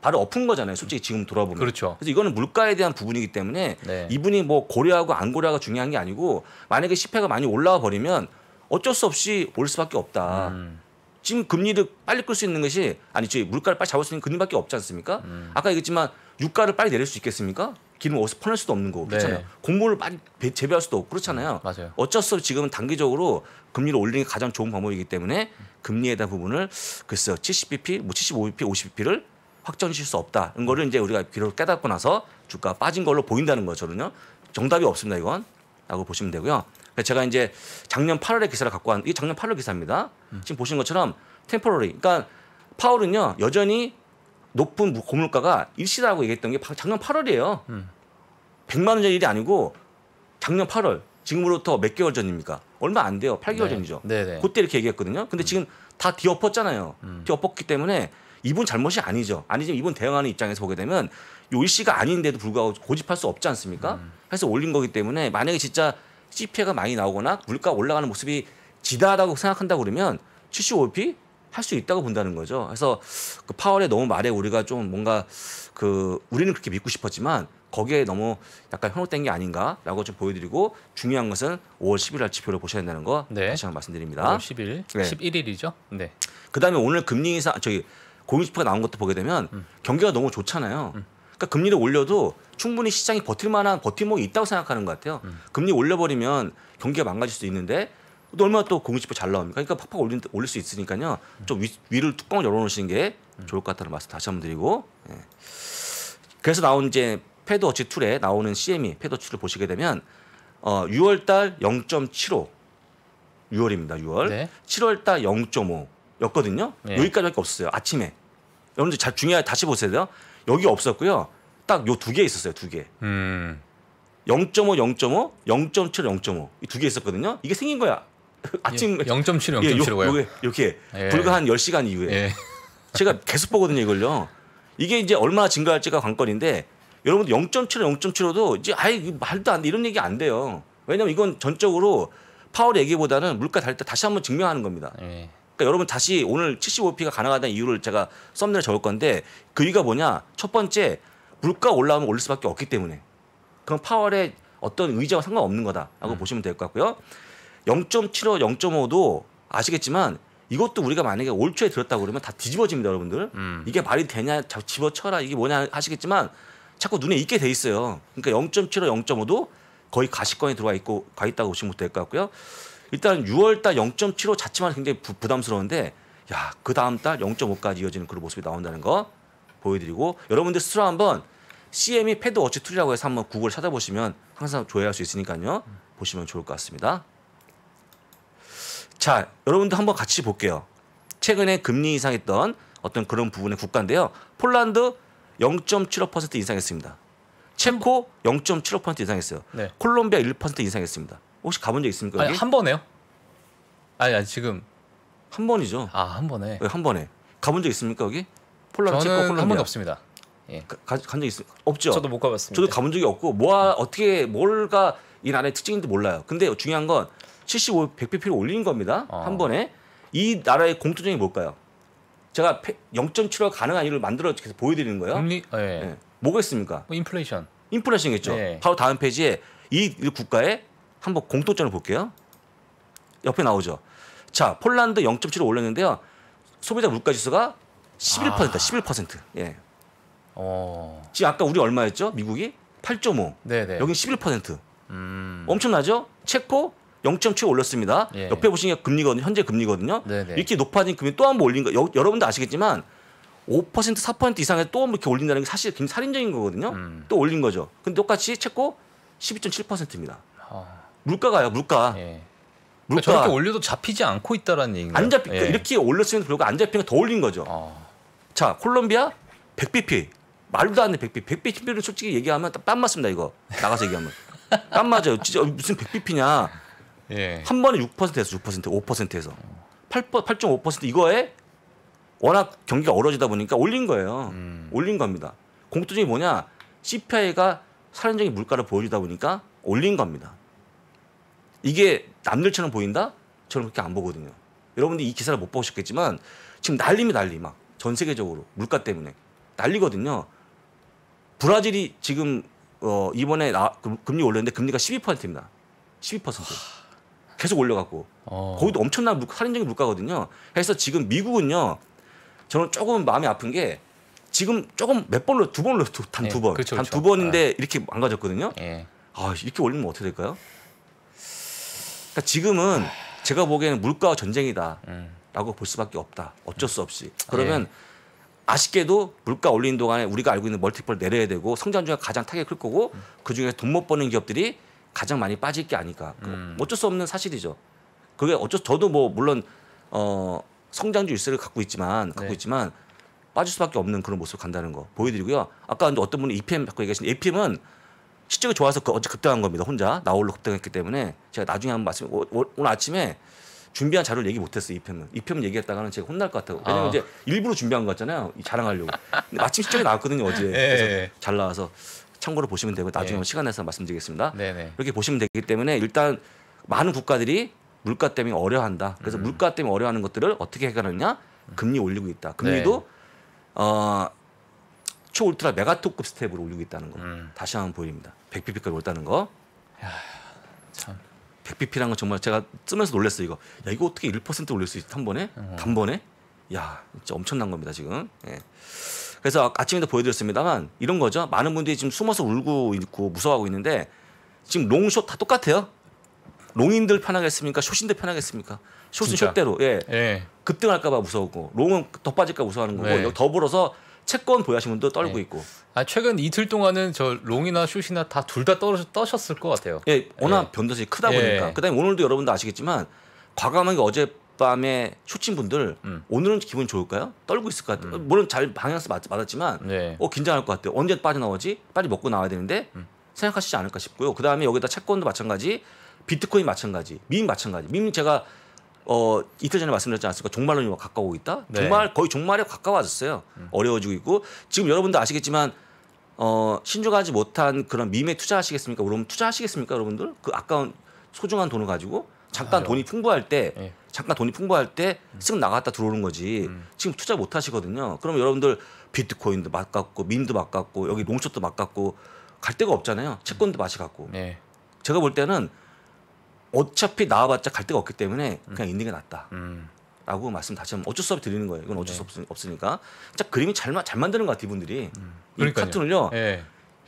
바로 엎은 거잖아요. 솔직히 지금 돌아보면. 그렇죠. 그래서 이거는 물가에 대한 부분이기 때문에 네. 이분이 뭐 고려하고 안 고려하고 중요한 게 아니고 만약에 10회가 많이 올라와 버리면 어쩔 수 없이 올 수밖에 없다. 음. 지금 금리를 빨리 끌 수 있는 것이 아니 저 물가를 빨리 잡을 수 있는 금리밖에 없지 않습니까? 음. 아까 얘기했지만 유가를 빨리 내릴 수 있겠습니까? 기름 어디서 퍼낼 수도 없는 거 네. 그렇잖아요. 네. 공모를 빨리 재배할 수도 없고 그렇잖아요. 음, 맞아요. 어쩔 수 없이 지금은 단기적으로 금리를 올리는 게 가장 좋은 방법이기 때문에 금리에 대한 부분을 글쎄요. 70bp, 뭐 75bp, 50bp를 확정실 수 없다는 거를 이제 우리가 비록 깨닫고 나서 주가 빠진 걸로 보인다는 거죠. 저는요. 정답이 없습니다. 이건. 라고 보시면 되고요. 제가 이제 작년 8월에 기사를 갖고 왔는데 이게 작년 8월 기사입니다. 음. 지금 보시는 것처럼 템포러리. 그러니까 파월은요. 여전히 높은 고물가가 일시라고 얘기했던 게 작년 8월이에요. 음. 100만 원 전 일이 아니고 작년 8월 지금으로부터 몇 개월 전입니까? 얼마 안 돼요. 8개월 네. 전이죠. 네, 네. 그때 이렇게 얘기했거든요. 근데 음. 지금 다 뒤엎었잖아요. 음. 뒤엎었기 때문에 이분 잘못이 아니죠. 아니지만 이분 대응하는 입장에서 보게 되면 요일시가 아닌데도 불구하고 고집할 수 없지 않습니까? 음. 해서 올린 거기 때문에 만약에 진짜 CP가 많이 나오거나 물가 올라가는 모습이 지다하다고 생각한다 고 그러면 75p 할 수 있다고 본다는 거죠. 그래서 그 파월의 너무 말에 우리가 좀 뭔가 그 우리는 그렇게 믿고 싶었지만 거기에 너무 약간 현혹된 게 아닌가라고 좀 보여드리고 중요한 것은 5월 10일 날 지표를 보셔야 된다는 거 네. 다시 한 번 말씀드립니다. 5월 10일, 네.
11일이죠.
네. 그다음에 오늘 금리 인상 저기 고용지표가 나온 것도 보게 되면 음. 경기가 너무 좋잖아요. 음. 그러니까 금리를 올려도 충분히 시장이 버틸 만한 버팀목이 뭐 있다고 생각하는 것 같아요. 음. 금리 올려버리면 경기가 망가질 수 있는데 또 얼마나 또 공시표 잘 나옵니까? 그러니까 팍팍 올린 올릴 수 있으니까요. 음. 좀 위, 를 뚜껑을 열어놓으시는 게 음. 좋을 것 같다는 말씀 다시 한번 드리고 예. 그래서 나온 이제 패드 워치 툴에 나오는 CME 패드 워치를 보시게 되면 어, 6월달 0.75 6월입니다. 6월 네. 7월달 0.5 였거든요. 예. 여기까지밖에 없었어요. 아침에. 여러분들 잘 중요하게 다시 보세요. 여기 없었고요. 딱 요 두 개 있었어요. 두 개. 음. 0.5, 0.5, 0.7, 0.5이 두 개 있었거든요. 이게 생긴 거야. 아침 0.7, 0 7 예, 예 이렇게 예. 불과 한 10시간 이후에 예. 제가 계속 보거든요, 이걸요. 이게 이제 얼마나 증가할지가 관건인데 여러분들 0.7, 0 7로도 이제 아예 말도 안 돼. 이런 얘기 안 돼요. 왜냐면 이건 전적으로 파월 얘기보다는 물가 달릴 때 다시 한번 증명하는 겁니다. 예. 그러니까 여러분 다시 오늘 75P가 가능하다는 이유를 제가 썸네일 적을 건데 그 이유가 뭐냐? 첫 번째 물가 올라오면 올릴 수밖에 없기 때문에 그럼 파월의 어떤 의지와 상관없는 거다라고 음. 보시면 될 것 같고요. 0.75, 0.5도 아시겠지만 이것도 우리가 만약에 올 초에 들었다고 그러면 다 뒤집어집니다, 여러분들. 음. 이게 말이 되냐, 집어쳐라, 이게 뭐냐 하시겠지만 자꾸 눈에 익게 돼 있어요. 그러니까 0.75, 0.5도 거의 가시권에 들어와 있고 가 있다고 보시면 될 것 같고요. 일단 6월 달0.75 자체만 굉장히 부, 부담스러운데 야, 그 다음 달 0.5까지 이어지는 그런 모습이 나온다는 거 보여드리고 여러분들 스스로 한번 CM이 패드 워치 툴이라고 해서 한번 구글 찾아보시면 항상 조회할 수 있으니까요. 보시면 좋을 것 같습니다. 자, 여러분들 한번 같이 볼게요. 최근에 금리 인상했던 어떤 그런 부분의 국가인데요. 폴란드 0.75% 인상했습니다. 체코 0.75% 인상했어요. 네. 콜롬비아 1% 인상했습니다. 혹시 가본 적 있습니까? 아니, 한 번에요? 아니, 아니 지금 한 번이죠. 아, 한 번에. 네, 한 번에. 가본 적 있습니까, 거기? 폴라 체코 폴란드. 한 번도 없습니다. 예. 간적 있 없죠. 저도 못 가봤습니다. 저도 가본 적이 없고 뭐가 어떻게 뭘가 이 나라의 특징인지 몰라요. 근데 중요한 건 75, 100pp를 올리는 겁니다. 어. 한 번에. 이 나라의 공통점이 뭘까요? 제가 0.7화 가능한 일을 만들어 계속 보여드리는 거예요. 금리, 예. 예. 네. 뭐겠습니까? 뭐 인플레이션. 인플레이션겠죠 예. 바로 다음 페이지에 이 국가의 한번 공통점을 볼게요. 옆에 나오죠. 자, 폴란드 0.7로 올렸는데요. 소비자 물가 지수가 11%다. 아. 11%. 예. 어. 지금 아까 우리 얼마였죠? 미국이 8.5. 네네. 여기 11%. 음. 엄청나죠? 체코 0.7 올렸습니다. 예. 옆에 보시는 게 금리거든요. 현재 금리거든요. 네네. 이렇게 높아진 금리 또 한 번 올린 거 여, 러분도 아시겠지만 5% 4% 이상에 또 한번 이렇게 올린다는 게 사실 굉장히 살인적인 거거든요. 음. 또 올린 거죠. 근데 똑같이 체코 12.7%입니다. 어. 물가가요, 물가. 예. 그러니까 물가. 그러니까 저렇게 올려도 잡히지 않고 있다라는 얘기인가요? 안 잡히 그러니까 예. 이렇게 올렸으면 불구하고 안 잡히는 더 올린 거죠. 어. 자, 콜롬비아 100bp. 말도 안 돼, 100bp. 100bp를 솔직히 얘기하면 땀 맞습니다, 이거. 나가서 얘기하면. 땀 맞아요. 진짜 무슨 100bp냐. 예. 한 번에 6%에서 6%, 5%에서 8, 8.5% 이거에 워낙 경기가 어려지다 보니까 올린 거예요. 음. 올린 겁니다. 공통점이 뭐냐? CPI가 살전적인 물가를 보여주다 보니까 올린 겁니다. 이게 남들처럼 보인다? 저는 그렇게 안 보거든요. 여러분들 이 기사를 못 보셨겠지만 지금 난리면 난리 막전 세계적으로 물가 때문에 난리거든요. 브라질이 지금 어 이번에 나, 금리 올렸는데 금리가 12%입니다. 12%. 계속 올려갖고 어. 거기도 엄청난 물가, 살인적인 물가거든요. 해서 지금 미국은요. 저는 조금 마음이 아픈 게 지금 조금 몇 번으로 두 번으로 단두 예, 번, 그렇죠, 단두 그렇죠. 번인데 아. 이렇게 망가졌거든요. 예. 아 이렇게 올리면 어떻게 될까요? 그러니까 지금은 아. 제가 보기에는 물가와 전쟁이다라고 음. 볼 수밖에 없다. 어쩔 수 없이. 예. 그러면 네. 아쉽게도 물가 올리는 동안에 우리가 알고 있는 멀티플 내려야 되고 성장 중에 가장 타격이 클 거고 음. 그중에돈 못 버는 기업들이 가장 많이 빠질 게 아닐까. 그 음. 어쩔 수 없는 사실이죠. 그게 어쩔 저도 뭐 물론 어 성장주 일세를 갖고 있지만 갖고 네. 있지만 빠질 수밖에 없는 그런 모습을 간다는 거 보여드리고요. 아까 어떤 분이 EPM 갖고 얘기하신 EPM은 실적이 좋아서 그 어제 급등한 겁니다. 혼자 나홀로 급등했기 때문에 제가 나중에 한번 말씀 오늘 아침에 준비한 자료를 얘기 못했어요. 이 편은. 이 편 얘기했다가는 제가 혼날 것 같아요. 왜냐면 어. 이제 일부러 준비한 거잖아요. 자랑하려고. 근데 마침 실적이 나왔거든요 어제. 예, 그래서 예. 잘 나와서 참고로 보시면 되고 나중에 예. 시간 내서 말씀드리겠습니다. 네네. 이렇게 보시면 되기 때문에 일단 많은 국가들이 물가 때문에 어려한다. 그래서 음. 물가 때문에 어려하는 것들을 어떻게 해결하느냐? 금리 올리고 있다. 금리도 네. 어, 초울트라 메가톱급 스텝으로 올리고 있다는 거 음. 다시 한번 보입니다. 100bp까지 올다는 거. 야, 참. 100bp라는 건 정말 제가 쓰면서 놀랐어요 이거. 야 이거 어떻게 1% 올릴 수 있지 한 번에? 어. 단번에? 야 진짜 엄청난 겁니다 지금. 예. 그래서 아, 아침에도 보여드렸습니다만 이런 거죠. 많은 분들이 지금 숨어서 울고 있고 무서워하고 있는데 지금 롱숏 다 똑같아요. 롱인들 편하겠습니까? 숏인들 편하겠습니까? 숏은 진짜. 숏대로 예. 예. 급등할까봐 무서웠고 롱은 더 빠질까 무서워하는 거고 예. 네. 더불어서 채권 보유하신 분도 떨고 예. 있고 아 최근 이틀 동안은 저 롱이나 슛이나 다 둘다 떠셨을 것 같아요. 예, 워낙 예. 변동성이 크다 보니까. 예. 그다음에 오늘도 여러분도 아시겠지만 과감하게 어젯밤에 슈친 분들 음. 오늘은 기분 좋을까요? 떨고 있을 것 같아요. 음. 물론 잘 방향성 맞, 맞았지만 네. 어 긴장할 것 같아요. 언제 빠져나오지? 빨리 먹고 나와야 되는데 음. 생각하시지 않을까 싶고요. 그다음에 여기다 채권도 마찬가지, 비트코인 마찬가지, 민 마찬가지. 민 제가 어 이틀 전에 말씀드렸지 않습니까? 종말론이 가까워오고 있다. 네. 정말 거의 종말에 가까워졌어요. 음. 어려워지고 있고 지금 여러분도 아시겠지만 어, 신중하지 못한 그런 밈에 투자하시겠습니까? 그러면 투자하시겠습니까, 여러분들? 그 아까운 소중한 돈을 가지고 잠깐 아, 돈이 풍부할 때 예. 잠깐 돈이 풍부할 때쓱 음. 나갔다 들어오는 거지 음. 지금 투자 못 하시거든요. 그럼 여러분들 비트코인도 막갔고 밈도 막갔고 여기 롱숏도 막갔고 갈 데가 없잖아요. 채권도 음. 맛이 갔고 예. 네. 제가 볼 때는 어차피 나와봤자 갈 데가 없기 때문에 그냥 음. 있는 게 낫다. 음. 라고 말씀 다시 한번 어쩔 수 없이 드리는 거예요. 이건 어쩔 수없 네. 없, 으니까 자, 그림이 잘, 잘 만드는 것 같아요, 이분들이. 음. 이 카툰을요. 예.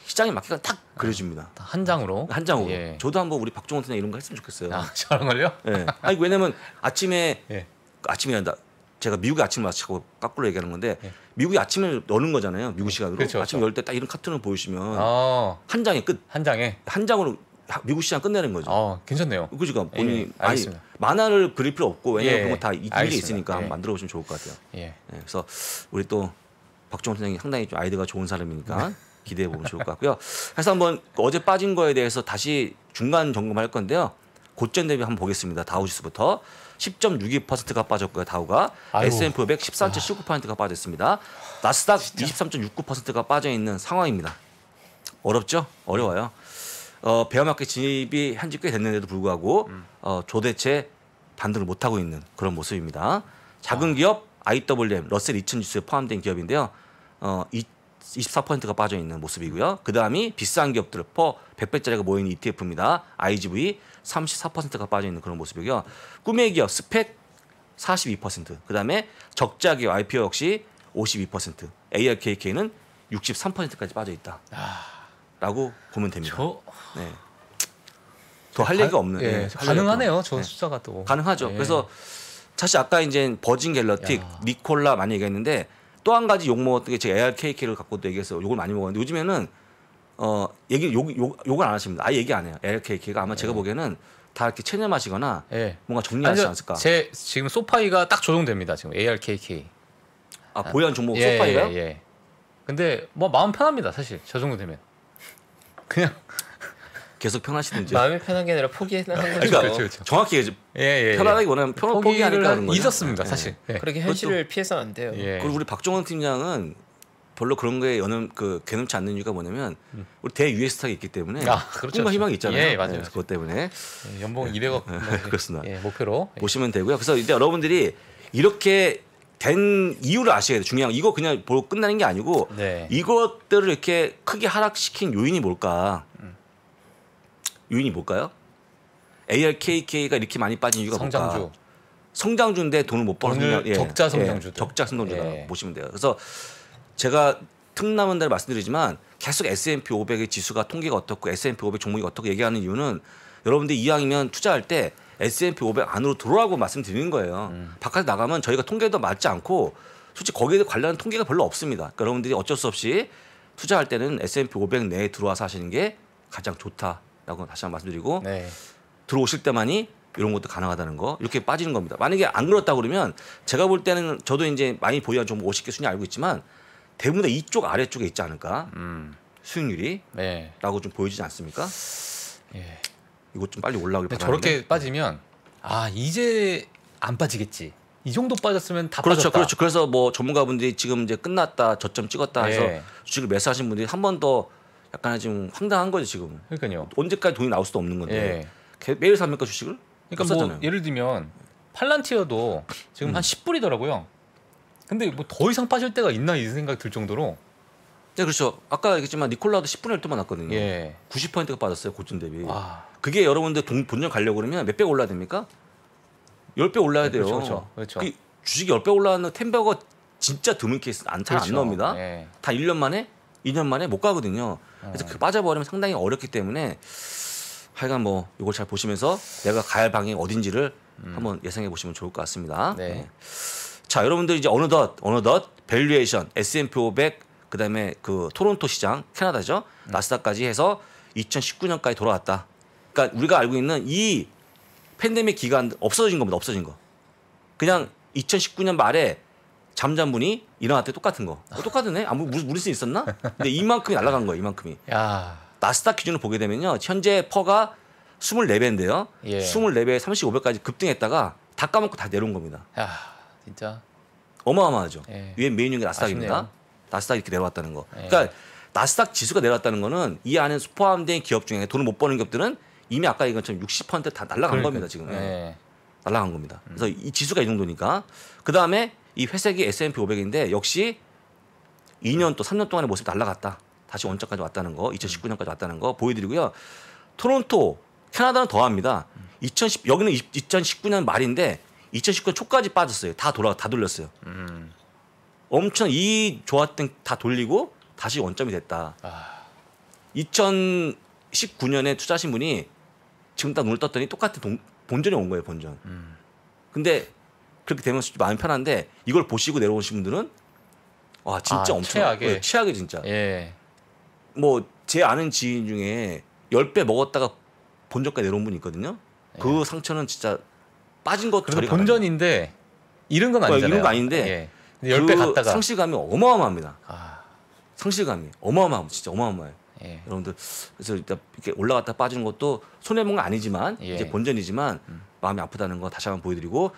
시장에 맞게끔 딱 아, 그려줍니다. 한 장으로? 한 장으로. 예. 저도 한번 우리 박종원 선생 이런 거 했으면 좋겠어요. 아, 저런 걸요? 예. 아니, 그 왜냐면 아침에, 예. 그 아침에 한다. 제가 미국의 아침을 마치고 거꾸로 얘기하는 건데 예. 미국의 아침을 여는 거잖아요. 미국 시간으로. 그렇죠, 그렇죠. 아침 열 때 딱 이런 카툰을 보이시면 아~ 한 장에 끝. 한 장에 한 장으로 미국 시장 끝내는 거죠. 어, 괜찮네요. 그러니까 본인이 예, 아니, 만화를 그릴 필요 없고 왜냐면 예, 그건 다 일이 예, 있으니까 예. 한 만들어 보시면 좋을 것 같아요. 예. 예 그래서 우리 또 박종원 선생님 상당히 좀 아이디어가 좋은 사람이니까 네. 기대해 보면 좋을 것 같고요. 그래서 한번 어제 빠진 거에 대해서 다시 중간 점검할 건데요. 고점 대비 한번 보겠습니다. 다우지수부터 10.62%가 빠졌고요. 다우가 S&P 500 14.19%가 아. 빠졌습니다. 나스닥 23.69%가 빠져 있는 상황입니다. 어렵죠? 어려워요. 어, 베어마켓 진입이 한지꽤 됐는데도 불구하고 음. 어, 조대체 반등을 못하고 있는 그런 모습입니다. 작은 아. 기업 IWM 러셀 2000 지수에 포함된 기업인데요. 어, 24%가 빠져 있는 모습이고요. 그 다음이 비싼 기업들 퍼 100배짜리가 모인 ETF입니다. IGV 34%가 빠져 있는 그런 모습이고요. 꿈의 기업 스펙 42%, 그 다음에 적자 기업 IPO 역시 52%, ARKK는 63%까지 빠져 있다. 아. 라고 보면 됩니다. 저... 네. 더할 얘기가 없는. 예, 네. 가능하네요. 저 네. 숫자가
또. 가능하죠. 예. 그래서
사실 아까 이제 버진 갤러틱, 야. 니콜라 많이 얘기했는데 또 한 가지 욕 먹었던 게 제가 ARKK를 갖고도 얘기해서 욕을 많이 먹었는데 요즘에는 어 얘기 욕, 욕 욕을 안 하십니다. 아예 얘기 안 해요. ARKK가 아마 예. 제가 보기에는 다 이렇게 체념하시거나 예. 뭔가 정리하지 않을까. 제 지금 소파이가
딱 조정됩니다. 지금 ARKK. 아, 아. 보유한 종목 예, 소파이가요? 예, 예. 근데 뭐 마음 편합니다. 사실 저 정도 되면.
그냥 계속 편하시든지
마음이
편한 게 아니라 포기한 그러니까 거죠. 그러니까 그렇죠,
그렇죠. 정확히 얘기 예, 예, 예. 편하게 원하면 편 포기하니까 는 잊었습니다, 사실. 예. 예. 그렇게 현실을
피해서는 안 돼요. 예. 그리고
우리 박종원 팀장은 별로 그런 거에 여는 그 개념치 않는 이유가 뭐냐면 음. 우리 대유에 스타가 있기 때문에 아, 그렇죠, 꿈과 그렇죠. 희망이 있잖아요. 예, 맞아요. 예, 그것 때문에 연봉 200억 예, 뭐 그렇습니다. 예, 목표로 보시면 되고요. 그래서 이제 여러분들이 이렇게 된 이유를 아셔야 돼요. 중요한 이거 그냥 보고 끝나는 게 아니고 네. 이것들을 이렇게 크게 하락시킨 요인이 뭘까? 음. 요인이 뭘까요? ARKK가 이렇게 많이 빠진 이유가 성장주. 뭘까? 성장주인데 돈을 못 벌어. 버는 예. 적자 성장주 예. 적자 성장주다 예. 보시면 돼요. 그래서 제가 특남은 대로 말씀드리지만 계속 S&P 500의 지수가 통계가 어떻고 S&P 500 종목이 어떻고 얘기하는 이유는 여러분들 이왕이면 투자할 때 S&P 500 안으로 들어오라고 말씀드리는 거예요. 음. 바깥에 나가면 저희가 통계도 맞지 않고 솔직히 거기에 관련한 통계가 별로 없습니다. 그러니까 여러분들이 어쩔 수 없이 투자할 때는 S&P 500 내에 들어와서 하시는 게 가장 좋다라고 다시 한 번 말씀드리고 네. 들어오실 때만이 이런 것도 가능하다는 거 이렇게 빠지는 겁니다. 만약에 안 그렇다 그러면 제가 볼 때는 저도 이제 많이 보유한 종목 50개 순위 알고 있지만 대부분 다 이쪽 아래쪽에 있지 않을까 음. 수익률이 네. 라고 좀 보여지지 않습니까? 예. 이거좀 빨리 올라오길 바라는데 저렇게
빠지면 아 이제 안 빠지겠지. 이 정도 빠졌으면 다 그렇죠, 빠졌다. 그렇죠.
그래서 뭐 전문가분들이 지금 이제 끝났다, 저점 찍었다 해서 네. 주식을 매수하신 분들이 한 번 더 약간 지금 황당한 거죠 지금. 그러니까요. 언제까지 돈이 나올 수도 없는 건데 네. 매일 삽니까 주식을? 그러니까 뭐 예를 들면 팔란티어도
지금 음. 한 10불이더라고요. 근데 뭐 더 이상 빠질 때가 있나 이 생각 이들 정도로
네, 그렇죠. 아까 얘기했지만 니콜라도 10분의 1도만 났거든요. 예. 90%가 빠졌어요, 고점 대비. 와. 아. 그게 여러분들 동, 본전 가려고 그러면 몇 배 올라야 됩니까? 10배 올라야 네, 돼요. 그렇죠. 그렇죠. 그 주식이 10배 올라가는 템버거 진짜 드문 케이스 안, 잘안 그렇죠. 나옵니다. 예. 다 1년 만에, 2년 만에 못 가거든요. 그래서 음. 그 빠져버리면 상당히 어렵기 때문에 하여간 뭐 이걸 잘 보시면서 내가 가야 할 방이 어딘지를 음. 한번 예상해 보시면 좋을 것 같습니다. 네. 네. 자, 여러분들 이제 어느덧 어느덧 밸류에이션 S&P 500 그다음에 그 토론토 시장 캐나다죠 네. 나스닥까지 해서 2019년까지 돌아왔다. 그러니까 우리가 알고 있는 이 팬데믹 기간 없어진 겁니다. 없어진 거. 그냥 2019년 말에 잠잠 분이 일어날 때 똑같은 거. 어, 똑같은 데 아무 무 무리수 있었나? 근데 이만큼이 날아간 거예요. 이만큼이. 야. 나스닥 기준으로 보게 되면요. 현재 퍼가 24배인데요. 예. 2 4배 35배까지 급등했다가 다 까먹고 다 내려온 겁니다. 야, 진짜 어마어마하죠. 예. 위에 메인 중에 나스닥입니다. 아쉽네요. 나스닥 이렇게 내려왔다는 거. 네. 그러니까 나스닥 지수가 내려왔다는 거는 이 안에 포함된 기업 중에 돈을 못 버는 기업들은 이미 아까 얘기한 것처럼 60%다 날라간 그러니까. 겁니다 지금. 네. 예. 날라간 겁니다. 음. 그래서 음. 이 지수가 이 정도니까 그 다음에 이 회색이 S&P 500인데 역시 2년 또 3년 동안의 모습 이 날라갔다. 다시 원점까지 왔다는 거, 2019년까지 왔다는 거 보여드리고요. 토론토, 캐나다는 더합니다. 2010 여기는 2019년 말인데 2019년 초까지 빠졌어요. 다 돌아 다 돌렸어요. 음. 엄청 이 좋았던 다 돌리고 다시 원점이 됐다. 아. 2019년에 투자하신 분이 지금 딱 눈을 떴더니 똑같은 동, 본전이 온 거예요, 본전. 음. 근데 그렇게 되면 마음 이 편한데 이걸 보시고 내려오신 분들은 와 진짜 아, 엄청 최악에 네, 예, 최악이 진짜. 예. 뭐제 아는 지인 중에 10배 먹었다가 본전까지 내려온 분이 있거든요. 그 예. 상처는 진짜 빠진 것 저리 본전인데 잃은 건 그러니까 아니잖아요. 잃은 거 아닌데 예. 열배 그 갔다가 상실감이 어마어마합니다. 아. 상실감이 어마어마하고 진짜 어마어마해요. 예. 여러분들 그래서 이렇게 올라갔다 빠지는 것도 손해 본건 아니지만 예. 이제 본전이지만 음. 마음이 아프다는 거 다시 한번 보여드리고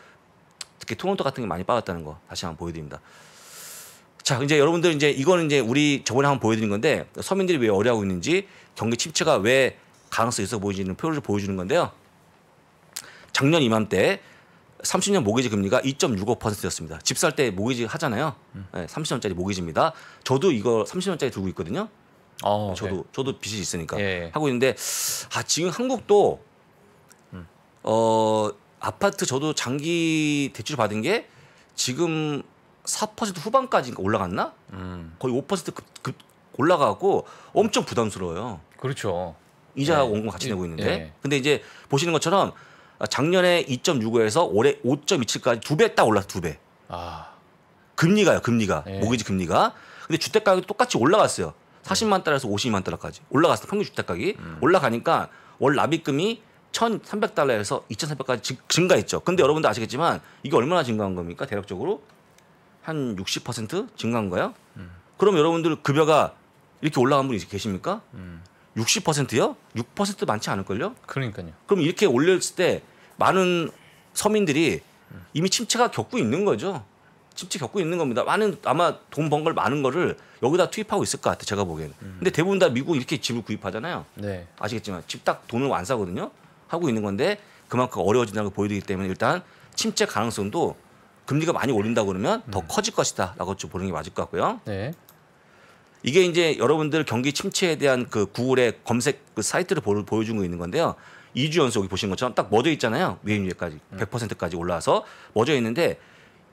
특히 토론토 같은 게 많이 빠졌다는 거 다시 한번 보여드립니다. 자 이제 여러분들 이제 이거는 이제 우리 저번에 한번 보여드린 건데 서민들이 왜 어려하고 있는지 경기 침체가 왜 가능성이 있어 보이지는 표를 보여주는 건데요. 작년 이맘때 30년 모기지 금리가 2.65%였습니다. 집 살 때 모기지 하잖아요. 음. 예, 네, 30년짜리 모기지입니다. 저도 이거 30년짜리 들고 있거든요. 어, 저도 네. 저도 빚이 있으니까 예. 하고 있는데 아 지금 한국도 음. 어 아파트 저도 장기 대출 받은 게 지금 4% 후반까지 올라갔나? 음. 거의 5%급 급 올라가고 엄청 부담스러워요. 그렇죠. 이자하고 예. 원금 같이 내고 있는데 예. 근데 이제 보시는 것처럼 아, 작년에 2.65에서 올해 5.27까지 두 배 딱 올랐어, 두 배. 아. 금리가요, 금리가. 예. 모기지 금리가. 근데 주택 가격이 똑같이 올라갔어요. 40만 예. 달러에서 5 0만 달러까지 올라갔어. 평균 주택 가격이 음. 올라가니까 월 납입금이 1,300달러에서 2,300까지 증가했죠. 근데 여러분들 아시겠지만 이게 얼마나 증가한 겁니까? 대략적으로 한 60% 증가한 거예요. 음. 그럼 여러분들 급여가 이렇게 올라간 분이 계십니까? 음. 60%요? 6% 많지 않을걸요? 그러니까요. 그럼 이렇게 올렸을 때 많은 서민들이 이미 침체가 겪고 있는 거죠. 침체 겪고 있는 겁니다. 많은 아마 돈 번 걸 많은 거를 여기다 투입하고 있을 것 같아 요 제가 보기에는. 음. 근데 대부분 다 미국 이렇게 집을 구입하잖아요. 네. 아시겠지만 집 딱 돈을 안 사거든요. 하고 있는 건데 그만큼 어려워진다고 보여드리기 때문에 일단 침체 가능성도 금리가 많이 올린다 그러면 더 음. 커질 것이다라고 좀 보는 게 맞을 것 같고요. 네. 이게 이제 여러분들 경기 침체에 대한 그 구글의 검색 그 사이트를 보, 여주고 있는 건데요. 2주 연속 여보신 것처럼 딱 멎어 있잖아요. 위험위에까지 100%까지 음. 올라와서 멎어 있는데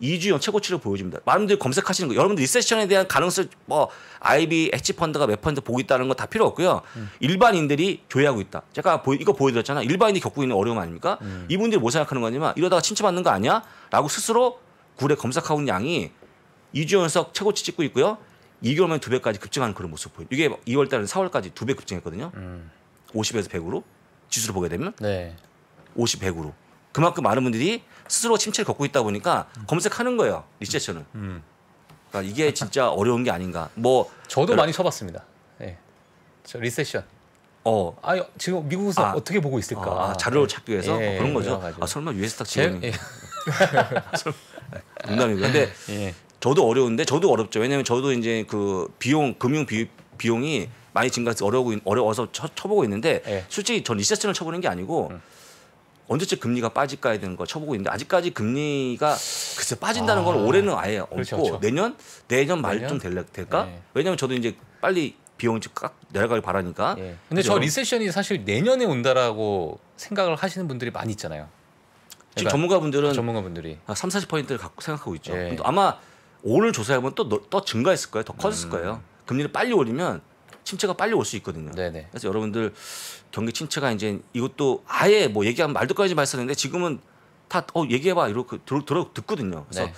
2주 연 최고치를 보여줍니다. 많은 분들이 검색하시는 거. 여러분들 리세션에 대한 가능성 뭐 IB 엣지 펀드가 몇 펀드 보고 있다는 거 다 필요 없고요. 음. 일반인들이 조회하고 있다. 제가 이거 보여드렸잖아. 일반인이 겪고 있는 어려움 아닙니까? 음. 이분들이 뭐 생각하는 거냐면 이러다가 침체받는 거 아니야? 라고 스스로 굴에 검색하고 있는 양이 2주 연속 최고치 찍고 있고요. 2개월만 에2배까지 급증하는 그런 모습 보여요. 이게 2월 달은 4월까지 2배 급증했거든요. 음. 50에서 100으로. 지수를 보게 되면 네. 50, 100으로 그만큼 많은 분들이 스스로 침체를 겪고 있다 보니까 검색하는 거예요 리셋션을. 음. 음. 그러니까 이게 진짜 어려운 게 아닌가. 뭐 저도 여러... 많이 쳐봤습니다. 네. 저 리세션. 어, 아 지금 미국에서 아, 어떻게 보고
있을까? 아, 자료를 네. 찾기 위해서 예, 어, 그런 예, 거죠. 아 설마 유에스지원 예.
농담이고. 근데 저도 어려운데 저도 어렵죠. 왜냐하면 저도 이제 그 비용 금융 비, 용이 많이 증가해서 어려워, 어려워서 쳐, 쳐보고 있는데 예. 솔직히 전 리세션을 쳐보는 게 아니고 음. 언제쯤 금리가 빠질까 해야 되는 걸 쳐보고 있는데 아직까지 금리가 글쎄 빠진다는 아, 건 올해는 아예 없고 그렇죠, 그렇죠. 내년 내년 말쯤 될까? 예. 왜냐하면 저도 이제 빨리 비용이 쫙 내려가길 바라니까. 예. 근데 그죠? 저 리세션이 사실 내년에 온다라고 생각을 하시는 분들이 많이 있잖아요. 그러니까 지금 전문가분들은 전문가분들이 3, 40%를 갖고 생각하고 있죠. 예. 아마 오늘 조사해보면 또, 또 증가했을 거예요. 더 커졌을 음. 거예요. 금리를 빨리 올리면 침체가 빨리 올 수 있거든요. 네네. 그래서 여러분들 경기 침체가 이제 이것도 아예 뭐 얘기하면 말도 꺼지지 말았는데 지금은 다 어 얘기해봐 이렇게 들어, 들 듣거든요. 그래서 네.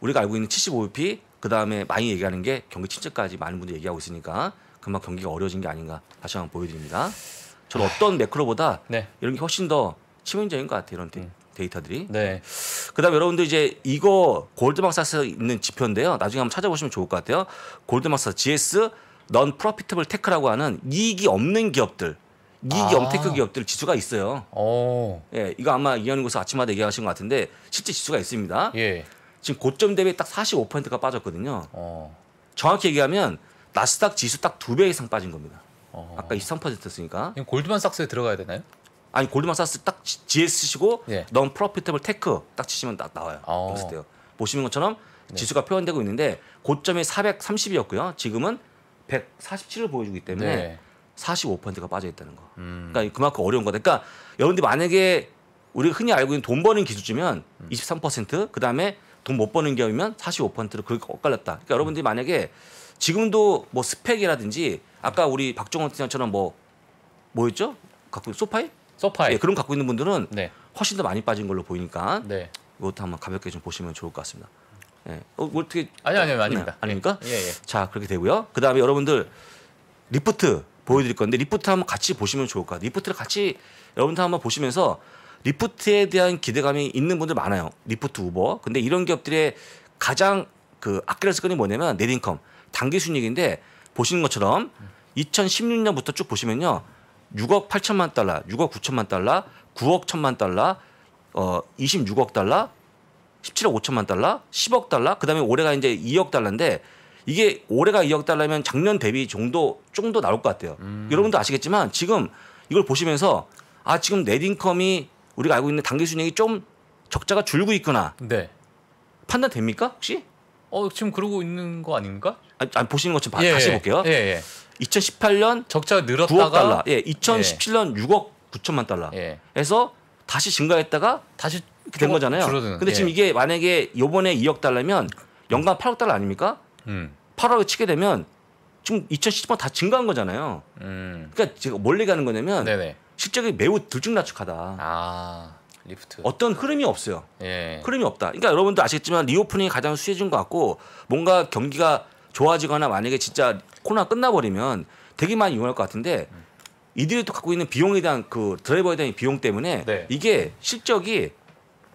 우리가 알고 있는 75p 그 다음에 많이 얘기하는 게 경기 침체까지 많은 분들이 얘기하고 있으니까 그만 경기가 어려워진 게 아닌가 다시 한번 보여드립니다. 저는 아. 어떤 매크로보다 네. 이런 게 훨씬 더 치명적인 것 같아요. 이런 데, 음. 데이터들이. 네. 그다음 에 여러분들 이제 이거 골드망사스 있는 지표인데요. 나중에 한번 찾아보시면 좋을 것 같아요. 골드망사스 GS 넌 프로피트블 테크라고 하는 이익이 없는 기업들
이익이 없는 아. 테크
기업들 지수가 있어요. 오. 어. 예, 이거 아마 이현우 교수 아침마다 얘기하신 것 같은데 실제 지수가 있습니다. 예. 지금 고점 대비 딱 45%가 빠졌거든요. 어. 정확히 얘기하면 나스닥 지수 딱 두 배 이상 빠진 겁니다. 어. 아까 23%였으니까. 골드만삭스에 들어가야 되나요? 아니 골드만삭스 딱 g s 시고 예. 넌 프로피터블 테크 딱 치시면 나, 나와요. 어. 보시는 것처럼 네. 지수가 표현되고 있는데 고점이 430이었고요. 지금은 147을 보여주기 때문에 네. 45%가 빠져 있다는 거. 음. 그러니까 그만큼 어려운 거다. 그러니까 여러분들 만약에 우리가 흔히 알고 있는 돈 버는 기준이면 23%, 음. 그다음에 돈 못 버는 경우면 45%로 그렇게 엇갈렸다. 그러니까 여러분들이 만약에 지금도 뭐 스펙이라든지 아까 우리 박종원 팀장처럼 뭐 뭐였죠? 갖고 소파이? 소파이. 예, 그런 갖고 있는 분들은 네. 훨씬 더 많이 빠진 걸로 보이니까 네. 이것도 한번 가볍게 좀 보시면 좋을 것 같습니다. 예. 어, 뭐 어떻게 아니 아니 아닙니다. 아닙니까? 예, 예, 예. 자 그렇게 되고요. 그 다음에 여러분들 리프트 보여드릴 건데 리프트 한번 같이 보시면 좋을 것 같아요. 리프트를 같이 여러분들 한번 보시면서 리프트에 대한 기대감이 있는 분들 많아요. 리프트 우버. 근데 이런 기업들의 가장 그 아끼는 습건이 뭐냐면 네딩컴 단기 순이익인데 보시는 것처럼 2016년부터 쭉 보시면요. 6억 8천만 달러, 6억 9천만 달러, 9억 천만 달러, 어 26억 달러, 17억 5천만 달러, 10억 달러, 그다음에 올해가 이제 2억 달러인데 이게 올해가 2억 달러면 작년 대비 정도 좀더 나올 것 같아요. 음. 여러분도 아시겠지만 지금 이걸 보시면서 아 지금 네딩컴이 우리가 알고 있는 단기 순이익이 좀 적자가 줄고 있구나. 네. 판단됩니까 혹시? 어 지금 그러고 있는 거 아닌가? 아아 아, 보시는 것처럼 예, 다시 예, 볼게요. 예, 2018년 예. 적자 늘었다가 9억 달러. 예, 2017년 6억 9천만 달러. 예. 해서 다시 증가했다가 다시 된 거잖아요. 줄어드는, 근데 지금 예. 이게 만약에 요번에 2억 달러면 연간 8억 달러 아닙니까? 음. 8억을 치게 되면 지금 2 0 1 7번다 증가한 거잖아요. 음. 그러니까 제가 뭘 얘기하는 거냐면 네네. 실적이 매우 들쭉날쭉하다. 아, 리프트. 어떤 흐름이 없어요. 예. 흐름이 없다. 그러니까 여러분도 아시겠지만 리오프닝이 가장 수혜진것 같고 뭔가 경기가 좋아지거나 만약에 진짜 코로나 끝나버리면 되게 많이 이용할 것 같은데 이들이 또 갖고 있는 비용에 대한 그 드라이버에 대한 비용 때문에 네. 이게 실적이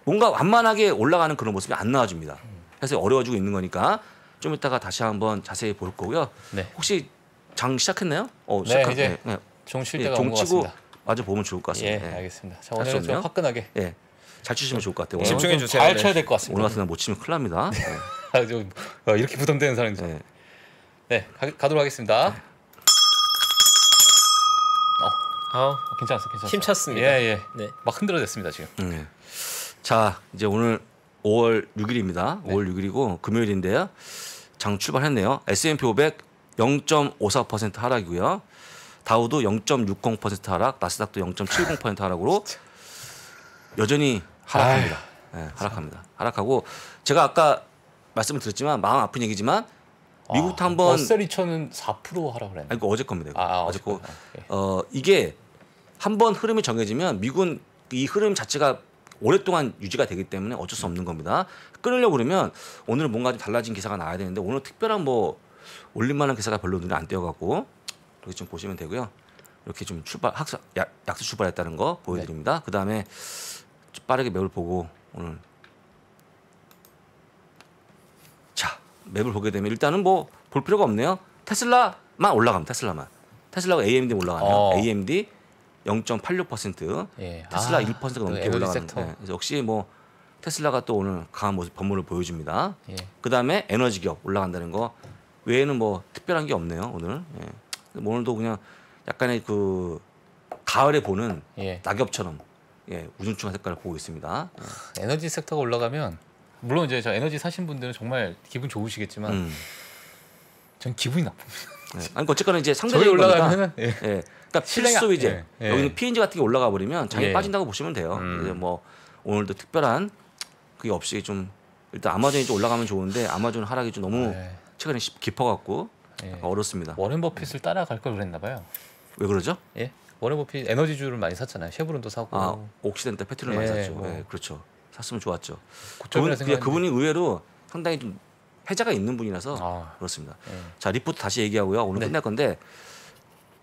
뭔가 완만하게 올라가는 그런 모습이 안 나와줍니다. 그래서 어려워지고 있는 거니까 좀 이따가 다시 한번 자세히 볼 거고요. 네. 혹시 장 시작했나요? 어, 네, 시작한, 이제 네, 네. 종쉴 예, 때가 예, 온것 같습니다. 아 보면 좋을 것 같습니다. 예, 예. 알겠습니다. 자, 오늘좀 화끈하게 예. 잘 치시면 좋을 것 같아요. 네. 집중해 주세요. 잘 네. 쳐야 될 것 같습니다. 오늘 같은 날못 치면 큰일 납니다. 예. 아, 좀 어, 이렇게 부담되는 사람이죠. 네,
네 가, 도록 하겠습니다. 네. 어, 아, 괜찮았어, 괜찮았어. 힘찼습니다. 예, 예.
네.
막 흔들어졌습니다 지금. 네. 자, 이제 오늘 5월 6일입니다. 네. 5월 6일이고 금요일인데요. 장 출발했네요. S&P 500 0.54% 하락이고요. 다우도 0.60% 하락, 나스닥도 0.70% 하락으로 여전히 하락합니다. 네, 하락합니다. 하락하고 제가 아까 말씀을 드렸지만 마음 아픈 얘기지만 미국도 아, 한번 버스리처는 4% 하라 그랬네. 아니 그 어제 겁니다. 이거. 아, 아, 어제 거. 아, 어 이게 한 번 흐름이 정해지면 미군 이 흐름 자체가 오랫동안 유지가 되기 때문에 어쩔 수 없는 겁니다. 끊으려고 그러면 오늘 뭔가 좀 달라진 기사가 나와야 되는데 오늘 특별한 뭐 올릴만한 기사가 별로 눈에 안 띄어갖고 이렇게 좀 보시면 되고요. 이렇게 좀 출발 학사 약, 약수 출발했다는 거 네. 보여드립니다. 네. 그 다음에 빠르게 맵을 보고 오늘 자 맵을 보게 되면 일단은 뭐 볼 필요가 없네요. 테슬라만 올라가면 테슬라만 테슬라가 AMD 올라가면 어. AMD 0.86% 예. 테슬라 아, 1%가 넘게 올라갔는데 네. 그래서 역시 뭐 테슬라가 또 오늘 강한 모습 법문을 보여줍니다. 예. 그다음에 에너지 기업 올라간다는 거 외에는 뭐 특별한 게 없네요 오늘. 예. 뭐 오늘도 그냥 약간의 그 가을에 보는 예. 낙엽처럼 예, 우중충한 색깔을 보고 있습니다. 예. 에너지 섹터가 올라가면 물론 이제 저
에너지 사신 분들은 정말 기분 좋으시겠지만 음. 전 기분이 나쁩니다.
예. 아니 어쨌거나 이제 상대적으로 올라가면 예. 예. 그러니까 실수 이제 예. 예. 여기는 피인지 같은 게 올라가 버리면 장이 예. 빠진다고 보시면 돼요. 음. 이제 뭐 오늘도 특별한 그게 없이 좀 일단 아마존이 좀 올라가면 좋은데 아마존 하락이 좀 너무 예. 최근에 깊어갖고 어, 어렵습니다. 워렌
버핏을 따라갈 걸 그랬나 봐요. 왜 그러죠? 예. 워렌 버핏 에너지주를 많이 샀잖아요. 쉐브론도 사고.
아, 옥시덴트 페트롤 많이 샀죠. 뭐. 예, 그렇죠. 샀으면 좋았죠.
그분, 그러니까 그분이
의외로 상당히 좀 해자가 있는 분이라서 아. 그렇습니다. 예. 자, 리포트 다시 얘기하고요. 오늘 네. 끝날 건데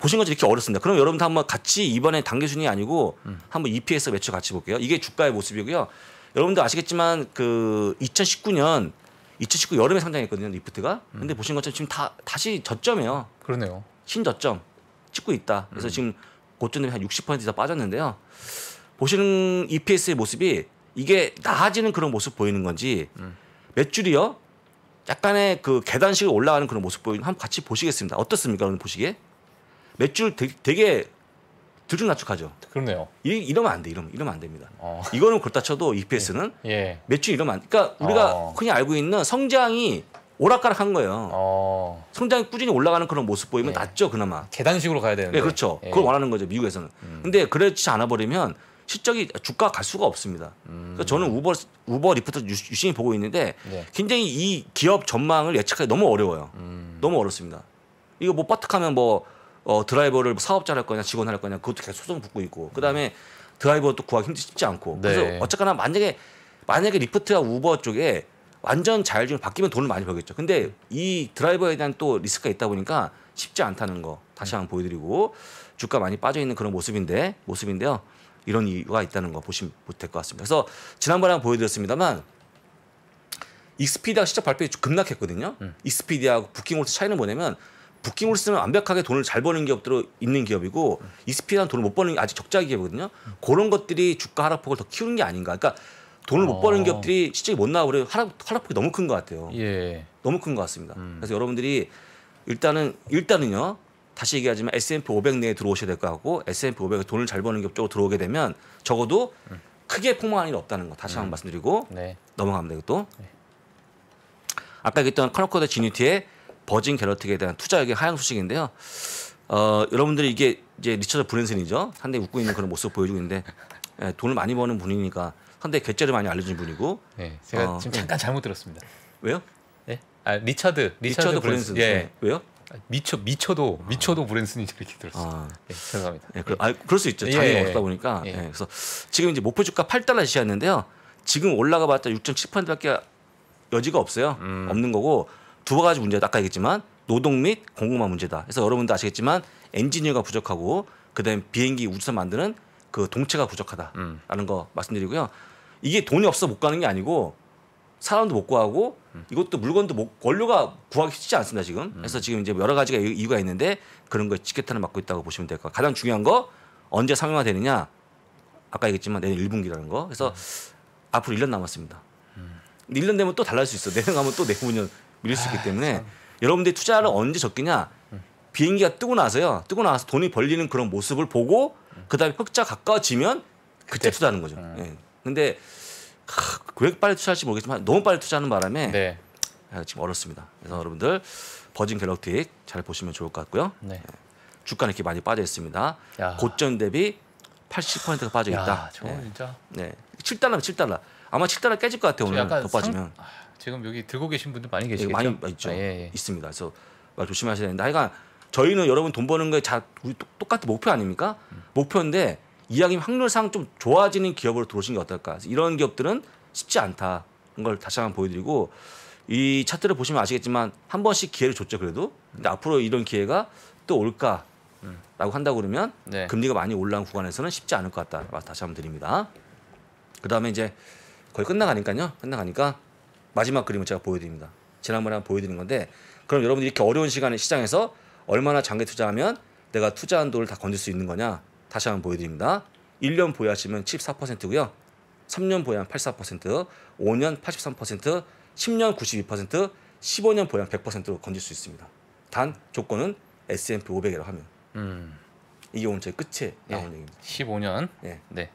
보신 건지 이렇게 어렵습니다. 그럼 여러분도 한번 같이 이번에 단계 순위 아니고 음. 한번 EPS 매출 같이 볼게요. 이게 주가의 모습이고요. 여러분도 아시겠지만 그 2019년 2019 여름에 상장했거든요. 리프트가. 음. 근데 보신 것처럼 지금 다 다시 저점이에요. 그러네요. 신저점 찍고 있다. 그래서 음. 지금 고점 이 한 60% 이상 빠졌는데요. 보시는 EPS의 모습이 이게 나아지는 그런 모습 보이는 건지 음. 매출이요. 약간의 그 계단식으로 올라가는 그런 모습 보이는 한번 같이 보시겠습니다. 어떻습니까? 오늘 보시기에? 맷줄 되게 들쭉날쭉하죠. 그러네요. 이, 러면안 돼. 이러면 이러면 안 됩니다. 어. 이거는 그다 쳐도 EPS는 예. 매출 예. 이러면 안 돼. 그러니까 우리가 어. 흔히 알고 있는 성장이 오락가락한 거예요. 어. 성장이 꾸준히 올라가는 그런 모습 보이면 예. 낫죠, 그나마. 계단식으로 가야 되는데. 네, 그렇죠. 예. 그걸 원하는 거죠, 미국에서는. 음. 근데 그렇지 않아 버리면 실적이 주가 갈 수가 없습니다. 음. 그래서 저는 우버 우버 리프트 유심히 보고 있는데 네. 굉장히 이 기업 전망을 예측하기 너무 어려워요. 음. 너무 어렵습니다. 이거 뭐 빠뜩하면 뭐 어, 드라이버를 뭐 사업자 를할 거냐 직원 을할 거냐 그것도 계속 소송 붙고 있고 그다음에 드라이버 도 구하기 힘들 쉽지 않고 네. 그래서 어쨌거나 만약에 만약에 리프트와 우버 쪽에 완전 자율주행 바뀌면 돈을 많이 벌겠죠. 근데 이 드라이버에 대한 또 리스크가 있다 보니까 쉽지 않다는 거 다시 한번 보여드리고 주가 많이 빠져 있는 그런 모습인데 모습인데요. 이런 이유가 있다는 거 보시면 될 것 같습니다. 그래서 지난번에 한번 보여드렸습니다만 익스피디아 시작 발표 에 급락했거든요. 음. 익스피디아하고 부킹홀스 차이는 뭐냐면 부킹으로 쓰면 완벽하게 돈을 잘 버는 기업들로 있는 기업이고 이스피란 돈을 못 버는 게 아직 적자 기업이거든요. 그런 것들이 주가 하락폭을 더 키우는 게 아닌가. 그러니까 돈을 못 버는 어. 기업들이 실적이 못 나와 그래 하락 하락폭이 너무 큰 것 같아요. 예. 너무 큰 것 같습니다. 음. 그래서 여러분들이 일단은 일단은요. 다시 얘기하지만 S&P 500 내에 들어오셔야 될것 같고 S&P 500에 돈을 잘 버는 기업 쪽으로 들어오게 되면 적어도 음. 크게 폭망할 일 없다는 거 다시 음. 한번 음. 말씀드리고 네. 넘어가면 되고 또 네. 아까 얘기했던 커너코드 지니티의 버진 갤러틱에 대한 투자액기 하향 소식인데요. 어, 여러분들이 이게 이제 리처드 브랜슨이죠. 한대 웃고 있는 그런 모습 보여주고 있는데 예, 돈을 많이 버는 분이니까 한대 괴짜를 많이 알려준 분이고. 네, 제가 어, 지금 예.
잠깐 잘못 들었습니다. 왜요? 네,
아 리처드 리처드, 리처드 브랜슨. 브랜슨. 예, 네.
왜요? 미쳐 아, 미쳐도
미쳐도 아. 브랜슨이 이렇게 들었어요. 아, 예, 죄송합니다. 예, 그, 아, 그럴 수 있죠. 자리가 예, 없다 보니까. 예. 예 그래서 지금 이제 목표 주가 8달러 시였는데요. 지금 올라가봤자 6.7%밖에 여지가 없어요. 음. 없는 거고 두 가지 문제다. 아까 얘기했지만 노동 및 공급망 문제다. 그래서 여러분도 아시겠지만 엔지니어가 부족하고 그다음에 비행기 우주선 만드는 그 동체가 부족하다라는 음. 거 말씀드리고요. 이게 돈이 없어 못 가는 게 아니고 사람도 못 구하고 음. 이것도 물건도 못, 원료가 구하기 쉽지 않습니다 지금. 음. 그래서 지금 이제 여러 가지가 이유가 있는데 그런 거지 직격탄을 맞고 있다고 보시면 될 거. 같 가장 중요한 거 언제 상용화되느냐 아까 얘기했지만 내년 1분기라는 거. 그래서 음. 앞으로 1년 남았습니다. 1년 되면 또 달라질 수 있어. 내년 가면 또 내후년 밀릴 수 있기 아, 때문에 아, 여러분들이 투자를 음. 언제 적기냐 음. 비행기가 뜨고 나서요. 뜨고 나서 돈이 벌리는 그런 모습을 보고 음. 그다음에 흑자 가까워지면 그때 투자하는 거죠. 음. 예. 근데 하, 왜 빨리 투자할지 모르겠지만 너무 빨리 투자하는 바람에 네. 아, 지금 어렵습니다. 그래서 여러분들 버진 갤럭틱 잘 보시면 좋을 것 같고요. 네. 예. 주가는 이렇게 많이 빠져 있습니다. 야. 고점 대비 80%가 빠져 있다. 야, 저거 네. 진짜. 네. 7달러, 7달러. 아마 7달러 깨질 것 같아요 오늘 더 빠지면. 상...
지금 여기 들고 계신 분들 많이 계시겠죠? 많이 있죠. 아, 예,
예. 있습니다. 그래서 조심하셔야 되는데 하여간 저희는 여러분 돈 버는 게에 자, 우리 똑같은 목표 아닙니까? 음. 목표인데 이야기 확률상 좀 좋아지는 기업으로 들어오신 게 어떨까? 이런 기업들은 쉽지 않다는 걸 다시 한번 보여드리고 이 차트를 보시면 아시겠지만 한 번씩 기회를 줬죠 그래도 근데 음. 앞으로 이런 기회가 또 올까라고 음. 한다고 그러면 네. 금리가 많이 올라온 구간에서는 쉽지 않을 것 같다 다시 한번 드립니다. 그 다음에 이제 거의 끝나가니까요. 끝나가니까 마지막 그림을 제가 보여드립니다. 지난번에 한번 보여드린 건데 그럼 여러분들이 이렇게 어려운 시간에 시장에서 얼마나 장기 투자하면 내가 투자한 돈을 다 건질 수 있는 거냐 다시 한번 보여드립니다. 1년 보유하시면 74%고요. 3년 보유하면 84%, 5년 83%, 10년 92%, 15년 보유하면 100%로 건질 수 있습니다. 단 조건은 S&P 500이라고 하면 음. 이게 오늘 제 끝에 나온 예, 얘기입니다. 15년. 예. 네.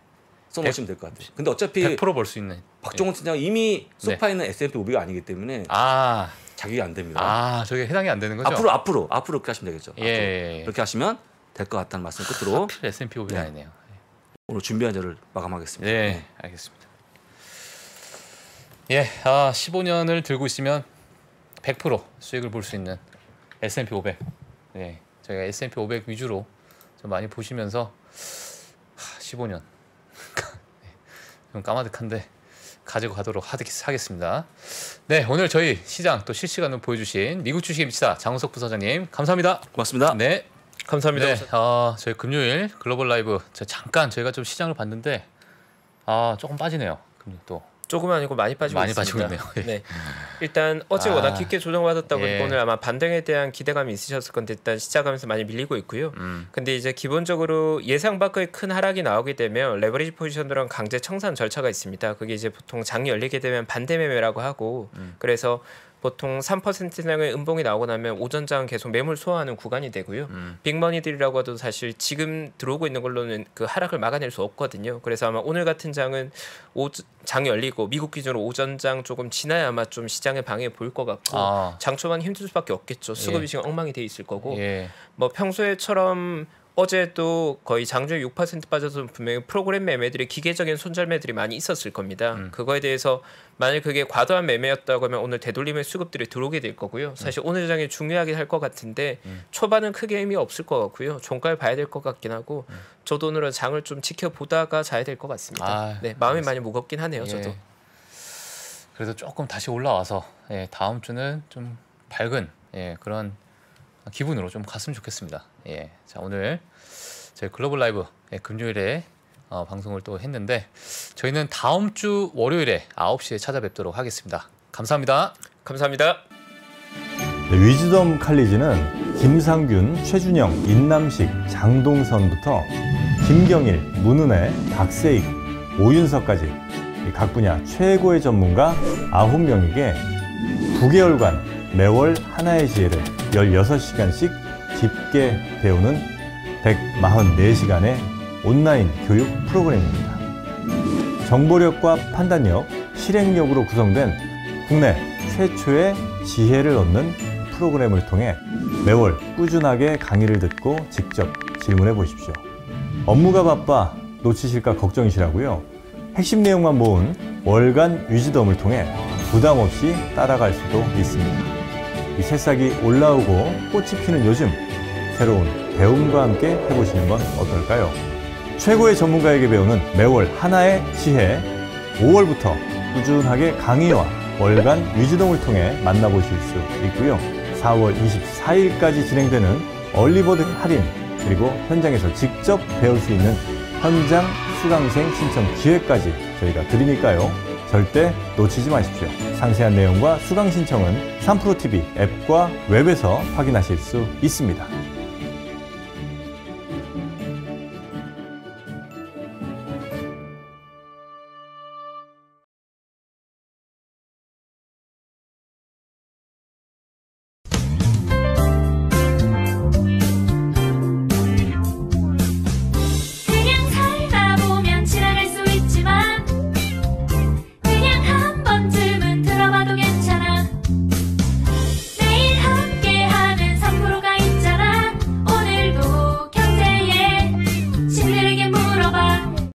써놓으시면 될 것 같아요. 근데 어차피 100%벌 수 있는 박종원 예. 팀장 이미 네. 소파에 있는 S&P 500이 아니기 때문에 아. 자기가 안 됩니다. 아, 저게 해당이 안 되는 거죠? 앞으로 앞으로 앞으로 그렇게 하시면 되겠죠. 예. 예, 예. 그렇게 하시면 될 것 같다는 말씀 끝으로 하필 S&P 5 0 0 아니네요. 오늘 준비한 자를
마감하겠습니다. 네, 알겠습니다. 예, 아, 15년을 들고 있으면 100% 수익을 볼 수 있는 S&P 500. 네, 저희가 S&P 500 위주로 좀 많이 보시면서 하, 15년 좀 까마득한데 가지고 가도록 하겠습니다. 네, 오늘 저희 시장 또 실시간으로 보여주신 미국 주식의 미치다 장우석 부사장님 감사합니다. 고맙습니다. 네, 감사합니다. 네, 어, 저희 금요일 글로벌 라이브 잠깐 저희가 좀 시장을 봤는데
아 조금 빠지네요. 금리 또 조금 아니고 많이 빠지고 많이 있습니다. 빠지고 있네요. 네. 예. 일단 어제 아, 워낙 깊게 조정받았다 고 예. 오늘 아마 반등에 대한 기대감이 있으셨을 건데 일단 시작하면서 많이 밀리고 있고요. 음. 근데 이제 기본적으로 예상 밖의 큰 하락이 나오게 되면 레버리지 포지션으로 강제 청산 절차가 있습니다. 그게 이제 보통 장이 열리게 되면 반대 매매라고 하고 음. 그래서 보통 3%량의 음봉이 나오고 나면 오전장 은 계속 매물 소화하는 구간이 되고요. 음. 빅머니들이라고 해도 사실 지금 들어오고 있는 걸로는 그 하락을 막아낼 수 없거든요. 그래서 아마 오늘 같은 장은 오, 장 열리고 미국 기준으로 오전장 조금 지나야 아마 좀 시장의 방해 보일 것 같고 아. 장 초반 힘들 수밖에 없겠죠. 수급이 예. 지금 엉망이 돼 있을 거고 예. 뭐 평소에처럼 어제 도 거의 장중에 6% 빠져서 분명히 프로그램 매매들이 기계적인 손절매들이 많이 있었을 겁니다. 음. 그거에 대해서 만약 그게 과도한 매매였다고 하면 오늘 되돌림의 수급들이 들어오게 될 거고요. 음. 사실 오늘 장에 중요하게 할 것 같은데 음. 초반은 크게 의미 없을 것 같고요. 종가를 봐야 될 것 같긴 하고 음. 저도 오늘은 장을 좀 지켜보다가 자야 될 것 같습니다. 아, 네, 마음이 알겠습니다. 많이 무겁긴 하네요. 예. 저도. 예. 그래서 조금 다시 올라와서
예, 다음 주는 좀 밝은 예, 그런 기분으로 좀 갔으면 좋겠습니다. 예, 자 오늘 저희 글로벌 라이브 예, 금요일에 어, 방송을 또 했는데 저희는 다음 주 월요일에 9시에 찾아뵙도록 하겠습니다. 감사합니다.
감사합니다.
네, 위즈덤 칼리지는 김상균, 최준영, 인남식, 장동선부터 김경일, 문은혜, 박세익, 오윤석까지각 분야 최고의 전문가 9명에게 9개월간 매월 하나의 지혜를 16시간씩 깊게 배우는 144시간의 온라인 교육 프로그램입니다. 정보력과 판단력, 실행력으로 구성된 국내 최초의 지혜를 얻는 프로그램을 통해 매월 꾸준하게 강의를 듣고 직접 질문해 보십시오. 업무가 바빠 놓치실까 걱정이시라고요? 핵심 내용만 모은 월간 유지덤을 통해 부담 없이 따라갈 수도 있습니다. 이 새싹이 올라오고 꽃이 피는 요즘 새로운 배움과 함께 해보시는 건 어떨까요? 최고의 전문가에게 배우는 매월 하나의 지혜 5월부터 꾸준하게 강의와 월간 유지동을 통해 만나보실 수 있고요. 4월 24일까지 진행되는 얼리버드 할인 그리고 현장에서 직접 배울 수 있는 현장 수강생 신청 기회까지 저희가 드리니까요. 절대 놓치지 마십시오. 상세한 내용과 수강 신청은 3프로TV 앱과 웹에서 확인하실 수 있습니다.